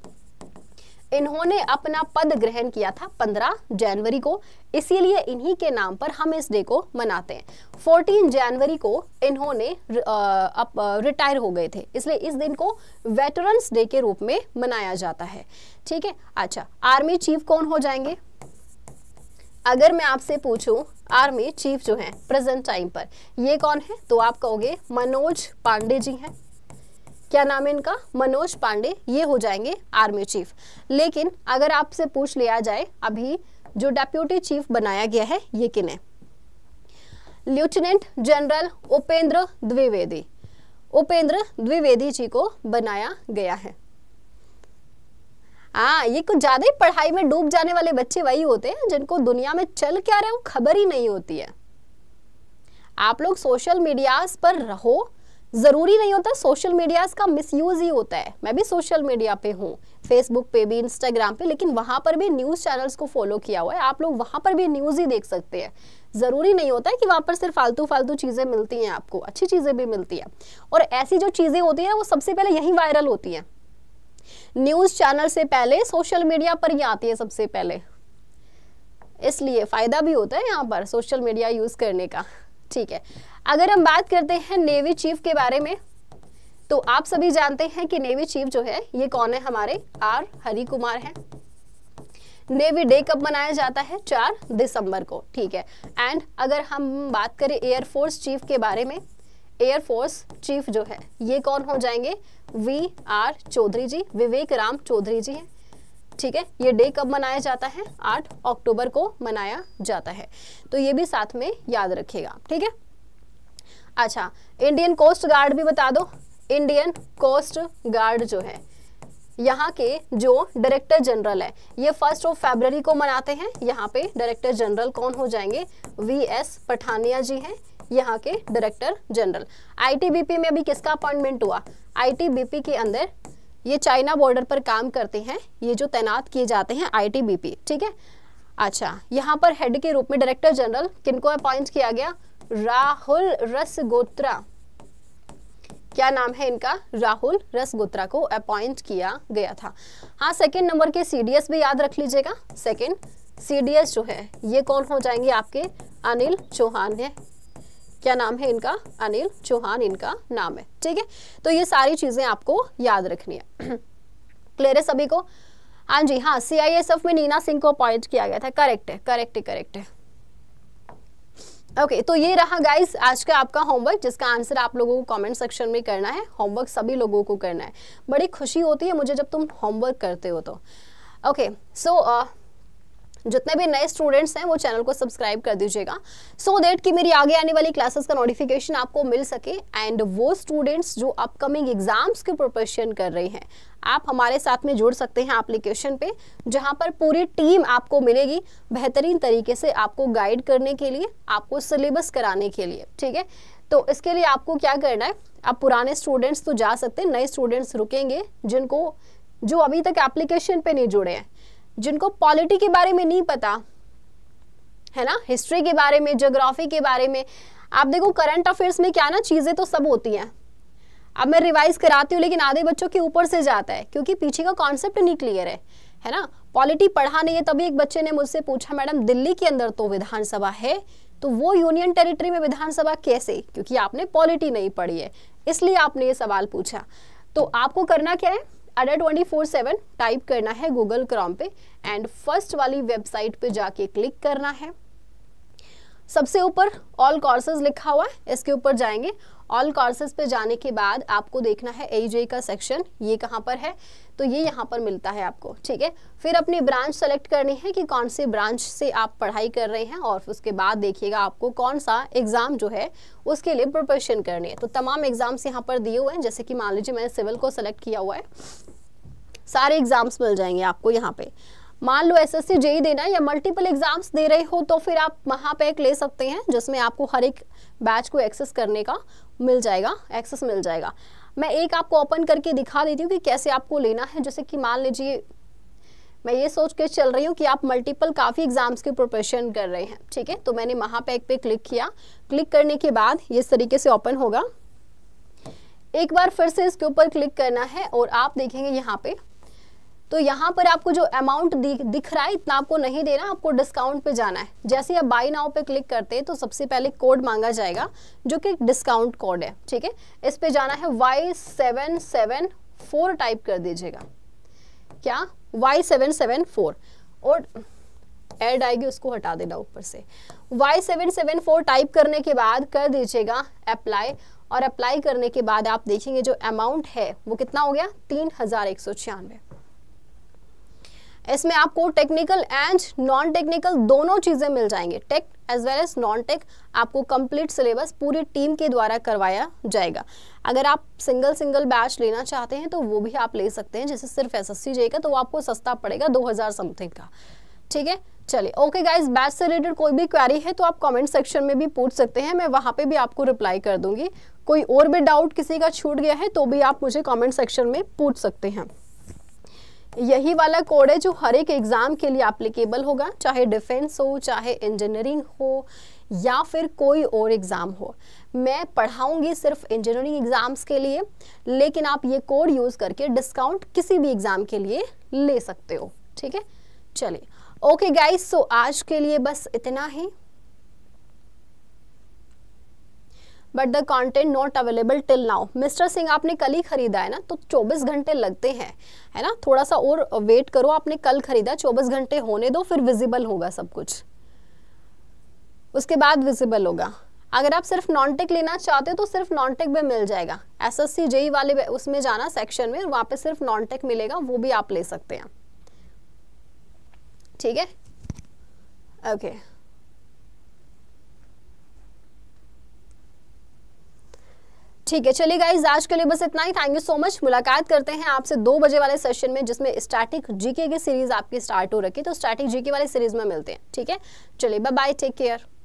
इन्होंने अपना पद ग्रहण किया था 15 जनवरी को इसीलिए इन्हीं के नाम पर हम इस डे को मनाते हैं 14 जनवरी को इन्होंने अब रिटायर हो गए थे इसलिए इस दिन को वेटरन्स डे के रूप में मनाया जाता है ठीक है अच्छा आर्मी चीफ कौन हो जाएंगे अगर मैं आपसे पूछूं आर्मी चीफ जो है प्रेजेंट टाइम पर ये कौन है तो आप कहोगे मनोज पांडे जी हैं क्या नाम है इनका मनोज पांडे ये हो जाएंगे आर्मी चीफ लेकिन अगर आपसे पूछ लिया जाए अभी जो डेप्यूटी चीफ बनाया गया है ये किन है लेफ्टिनेंट जनरल उपेंद्र द्विवेदी उपेंद्र द्विवेदी जी को बनाया गया है आ, हाँ, ये कुछ ज्यादा ही पढ़ाई में डूब जाने वाले बच्चे वही होते हैं जिनको दुनिया में चल क्या रहे हो खबर ही नहीं होती है आप लोग सोशल मीडिया पर रहो ज़रूरी नहीं होता सोशल मीडिया का मिसयूज़ ही होता है मैं भी सोशल मीडिया पे हूँ फेसबुक पे भी इंस्टाग्राम पे लेकिन वहां पर भी न्यूज़ चैनल्स को फॉलो किया हुआ है आप लोग वहां पर भी न्यूज़ ही देख सकते हैं ज़रूरी नहीं होता है कि वहां पर सिर्फ फालतू फालतू चीज़ें मिलती हैं आपको अच्छी चीज़ें भी मिलती है और ऐसी जो चीज़ें होती है वो सबसे पहले यही वायरल होती है न्यूज़ चैनल से पहले सोशल मीडिया पर ही आती है सबसे पहले इसलिए फ़ायदा भी होता है यहाँ पर सोशल मीडिया यूज़ करने का ठीक है अगर हम बात करते हैं नेवी चीफ के बारे में तो आप सभी जानते हैं कि नेवी चीफ जो है ये कौन है हमारे आर हरि कुमार है नेवी डे कब मनाया जाता है चार दिसंबर को ठीक है एंड अगर हम बात करें एयरफोर्स चीफ के बारे में एयरफोर्स चीफ जो है ये कौन हो जाएंगे वी आर चौधरी जी विवेक राम चौधरी जी हैं ठीक है ये डे कब मनाया जाता है आठ अक्टूबर को मनाया जाता है तो ये भी साथ में याद रखिएगा ठीक है अच्छा इंडियन कोस्ट गार्ड भी बता दो इंडियन कोस्ट गार्ड जो है यहाँ के जो डायरेक्टर जनरल है ये फर्स्ट ऑफ फेबररी को मनाते हैं यहाँ पे डायरेक्टर जनरल कौन हो जाएंगे वी एस पठानिया जी हैं यहाँ के डायरेक्टर जनरल आईटीबीपी में अभी किसका अपॉइंटमेंट हुआ आईटीबीपी के अंदर ये चाइना बॉर्डर पर काम करते हैं ये जो तैनात किए जाते हैं आईटीबीपी ठीक है अच्छा यहाँ पर हेड के रूप में डायरेक्टर जनरल किनको अपॉइंट किया गया राहुल रसगोत्रा क्या नाम है इनका राहुल रसगोत्रा को अपॉइंट किया गया था हाँ सेकेंड नंबर के सीडीएस भी याद रख लीजिएगा सेकेंड सीडीएस जो है ये कौन हो जाएंगे आपके अनिल चौहान है क्या नाम है इनका अनिल चौहान इनका नाम है ठीक है तो ये सारी चीजें आपको याद रखनी है क्लियर है सभी को हाँ जी हाँ सी आई एस एफ में नीना सिंह को अपॉइंट किया गया था करेक्ट है करेक्ट है करेक्ट है ओके okay, तो ये रहा गाइस आज का आपका होमवर्क जिसका आंसर आप लोगों को कमेंट सेक्शन में करना है होमवर्क सभी लोगों को करना है बड़ी खुशी होती है मुझे जब तुम होमवर्क करते हो तो ओके सो uh, जितने भी नए स्टूडेंट्स हैं वो चैनल को सब्सक्राइब कर दीजिएगा सो so देट कि मेरी आगे आने वाली क्लासेस का नोटिफिकेशन आपको मिल सके एंड वो स्टूडेंट्स जो अपकमिंग एग्जाम्स की प्रिपरेशन कर रहे हैं आप हमारे साथ में जुड़ सकते हैं एप्लीकेशन पे जहाँ पर पूरी टीम आपको मिलेगी बेहतरीन तरीके से आपको गाइड करने के लिए आपको सिलेबस कराने के लिए ठीक है तो इसके लिए आपको क्या करना है आप पुराने स्टूडेंट्स तो जा सकते हैं नए स्टूडेंट्स रुकेंगे जिनको जो अभी तक एप्लीकेशन पे नहीं जुड़े हैं जिनको पॉलिटी के बारे में नहीं पता है ना हिस्ट्री के बारे में जोग्राफी के बारे में आप देखो करंट अफेयर्स में क्या ना चीज़ें तो सब होती हैं अब मैं रिवाइज कराती हूँ लेकिन आधे बच्चों के ऊपर से जाता है क्योंकि पीछे का कॉन्सेप्ट नहीं क्लियर है है ना पॉलिटी पढ़ा नहीं है तभी एक बच्चे ने मुझसे पूछा मैडम दिल्ली के अंदर तो विधानसभा है तो वो यूनियन टेरिटरी में विधानसभा कैसे क्योंकि आपने पॉलिटी नहीं पढ़ी है इसलिए आपने ये सवाल पूछा तो आपको करना क्या है under twenty four seven type करना है गूगल क्रॉम पे एंड फर्स्ट वाली वेबसाइट पे जाके क्लिक करना है सबसे ऊपर ऑल कोर्सेज लिखा हुआ है इसके ऊपर जाएंगे ऑल कोर्सेज पे जाने के बाद आपको देखना है ए का सेक्शन ये कहाँ पर है तो ये यहाँ पर मिलता है आपको ठीक है फिर अपनी ब्रांच सेलेक्ट करनी है कि कौन से ब्रांच से आप पढ़ाई कर रहे हैं और उसके बाद देखिएगा आपको कौन सा एग्ज़ाम जो है उसके लिए प्रिपरेशन करनी है तो तमाम एग्ज़ाम्स यहाँ पर दिए हुए हैं जैसे कि मान लीजिए मैंने सिविल को सेलेक्ट किया हुआ है सारे एग्जाम्स मिल जाएंगे आपको यहाँ पे मान लो एस एस देना देना या मल्टीपल एग्जाम्स दे रहे हो तो फिर आप महापैक ले सकते हैं जिसमें आपको हर एक बैच को एक्सेस करने का मिल जाएगा एक्सेस मिल जाएगा मैं एक आपको ओपन करके दिखा देती हूँ कि कैसे आपको लेना है जैसे कि मान लीजिए मैं ये सोच के चल रही हूँ कि आप मल्टीपल काफ़ी एग्जाम्स के प्रिपरेशन कर रहे हैं ठीक है तो मैंने महापैक पे क्लिक किया क्लिक करने के बाद ये इस तरीके से ओपन होगा एक बार फिर से इसके ऊपर क्लिक करना है और आप देखेंगे यहाँ पे तो यहाँ पर आपको जो अमाउंट दिख रहा है इतना आपको नहीं देना आपको डिस्काउंट पे जाना है जैसे आप बाई नाउ पे क्लिक करते हैं तो सबसे पहले कोड मांगा जाएगा जो कि डिस्काउंट कोड है ठीक है इस पे जाना है Y seven seven four type कर दीजिएगा क्या वाई सेवन सेवन फोर और एड आएगी उसको हटा देना ऊपर से Y seven seven four type करने के बाद कर दीजिएगा अप्लाई और अप्लाई करने के बाद आप देखेंगे जो अमाउंट है वो कितना हो गया तीन हज़ार एक सौ छियानवे इसमें आपको टेक्निकल एंड नॉन टेक्निकल दोनों चीज़ें मिल जाएंगे tech as well as non tech आपको कंप्लीट सिलेबस पूरी टीम के द्वारा करवाया जाएगा अगर आप सिंगल सिंगल बैच लेना चाहते हैं तो वो भी आप ले सकते हैं जैसे सिर्फ एस एस जाएगा तो वो आपको सस्ता पड़ेगा दो हज़ार समथिंग का ठीक है चलिए ओके गाइज बैच से रिलेटेड कोई भी क्वेरी है तो आप कमेंट सेक्शन में भी पूछ सकते हैं मैं वहां पे भी आपको रिप्लाई कर दूंगी कोई और भी डाउट किसी का छूट गया है तो भी आप मुझे कमेंट सेक्शन में पूछ सकते हैं यही वाला कोड है जो हर एक एग्ज़ाम के लिए एप्लीकेबल होगा चाहे डिफेंस हो चाहे इंजीनियरिंग हो या फिर कोई और एग्ज़ाम हो मैं पढ़ाऊंगी सिर्फ इंजीनियरिंग एग्ज़ाम्स के लिए लेकिन आप ये कोड यूज़ करके डिस्काउंट किसी भी एग्ज़ाम के लिए ले सकते हो ठीक है चलिए ओके गाइस सो आज के लिए बस इतना ही but the content not available till now mister Singh आपने कल ही खरीदा है ना तो 24 घंटे लगते हैं है ना थोड़ा सा और वेट करो आपने कल खरीदा 24 घंटे होने दो फिर विजिबल होगा सब कुछ उसके बाद विजिबल होगा अगर आप सिर्फ नॉन टेक लेना चाहते हो तो सिर्फ नॉन टेक में मिल जाएगा एस एस सी जेई वाले उसमें जाना सेक्शन में वहां पे सिर्फ नॉन टेक मिलेगा वो भी आप ले सकते हैं ठीक है ओके okay. ठीक है चलिए गाइज आज के लिए बस इतना ही थैंक यू सो मच मुलाकात करते हैं आपसे दो बजे वाले सेशन में जिसमें स्टैटिक जीके की सीरीज आपकी स्टार्ट हो रखी तो स्टैटिक जीके वाली सीरीज में मिलते हैं ठीक है चलिए बाय बाय टेक केयर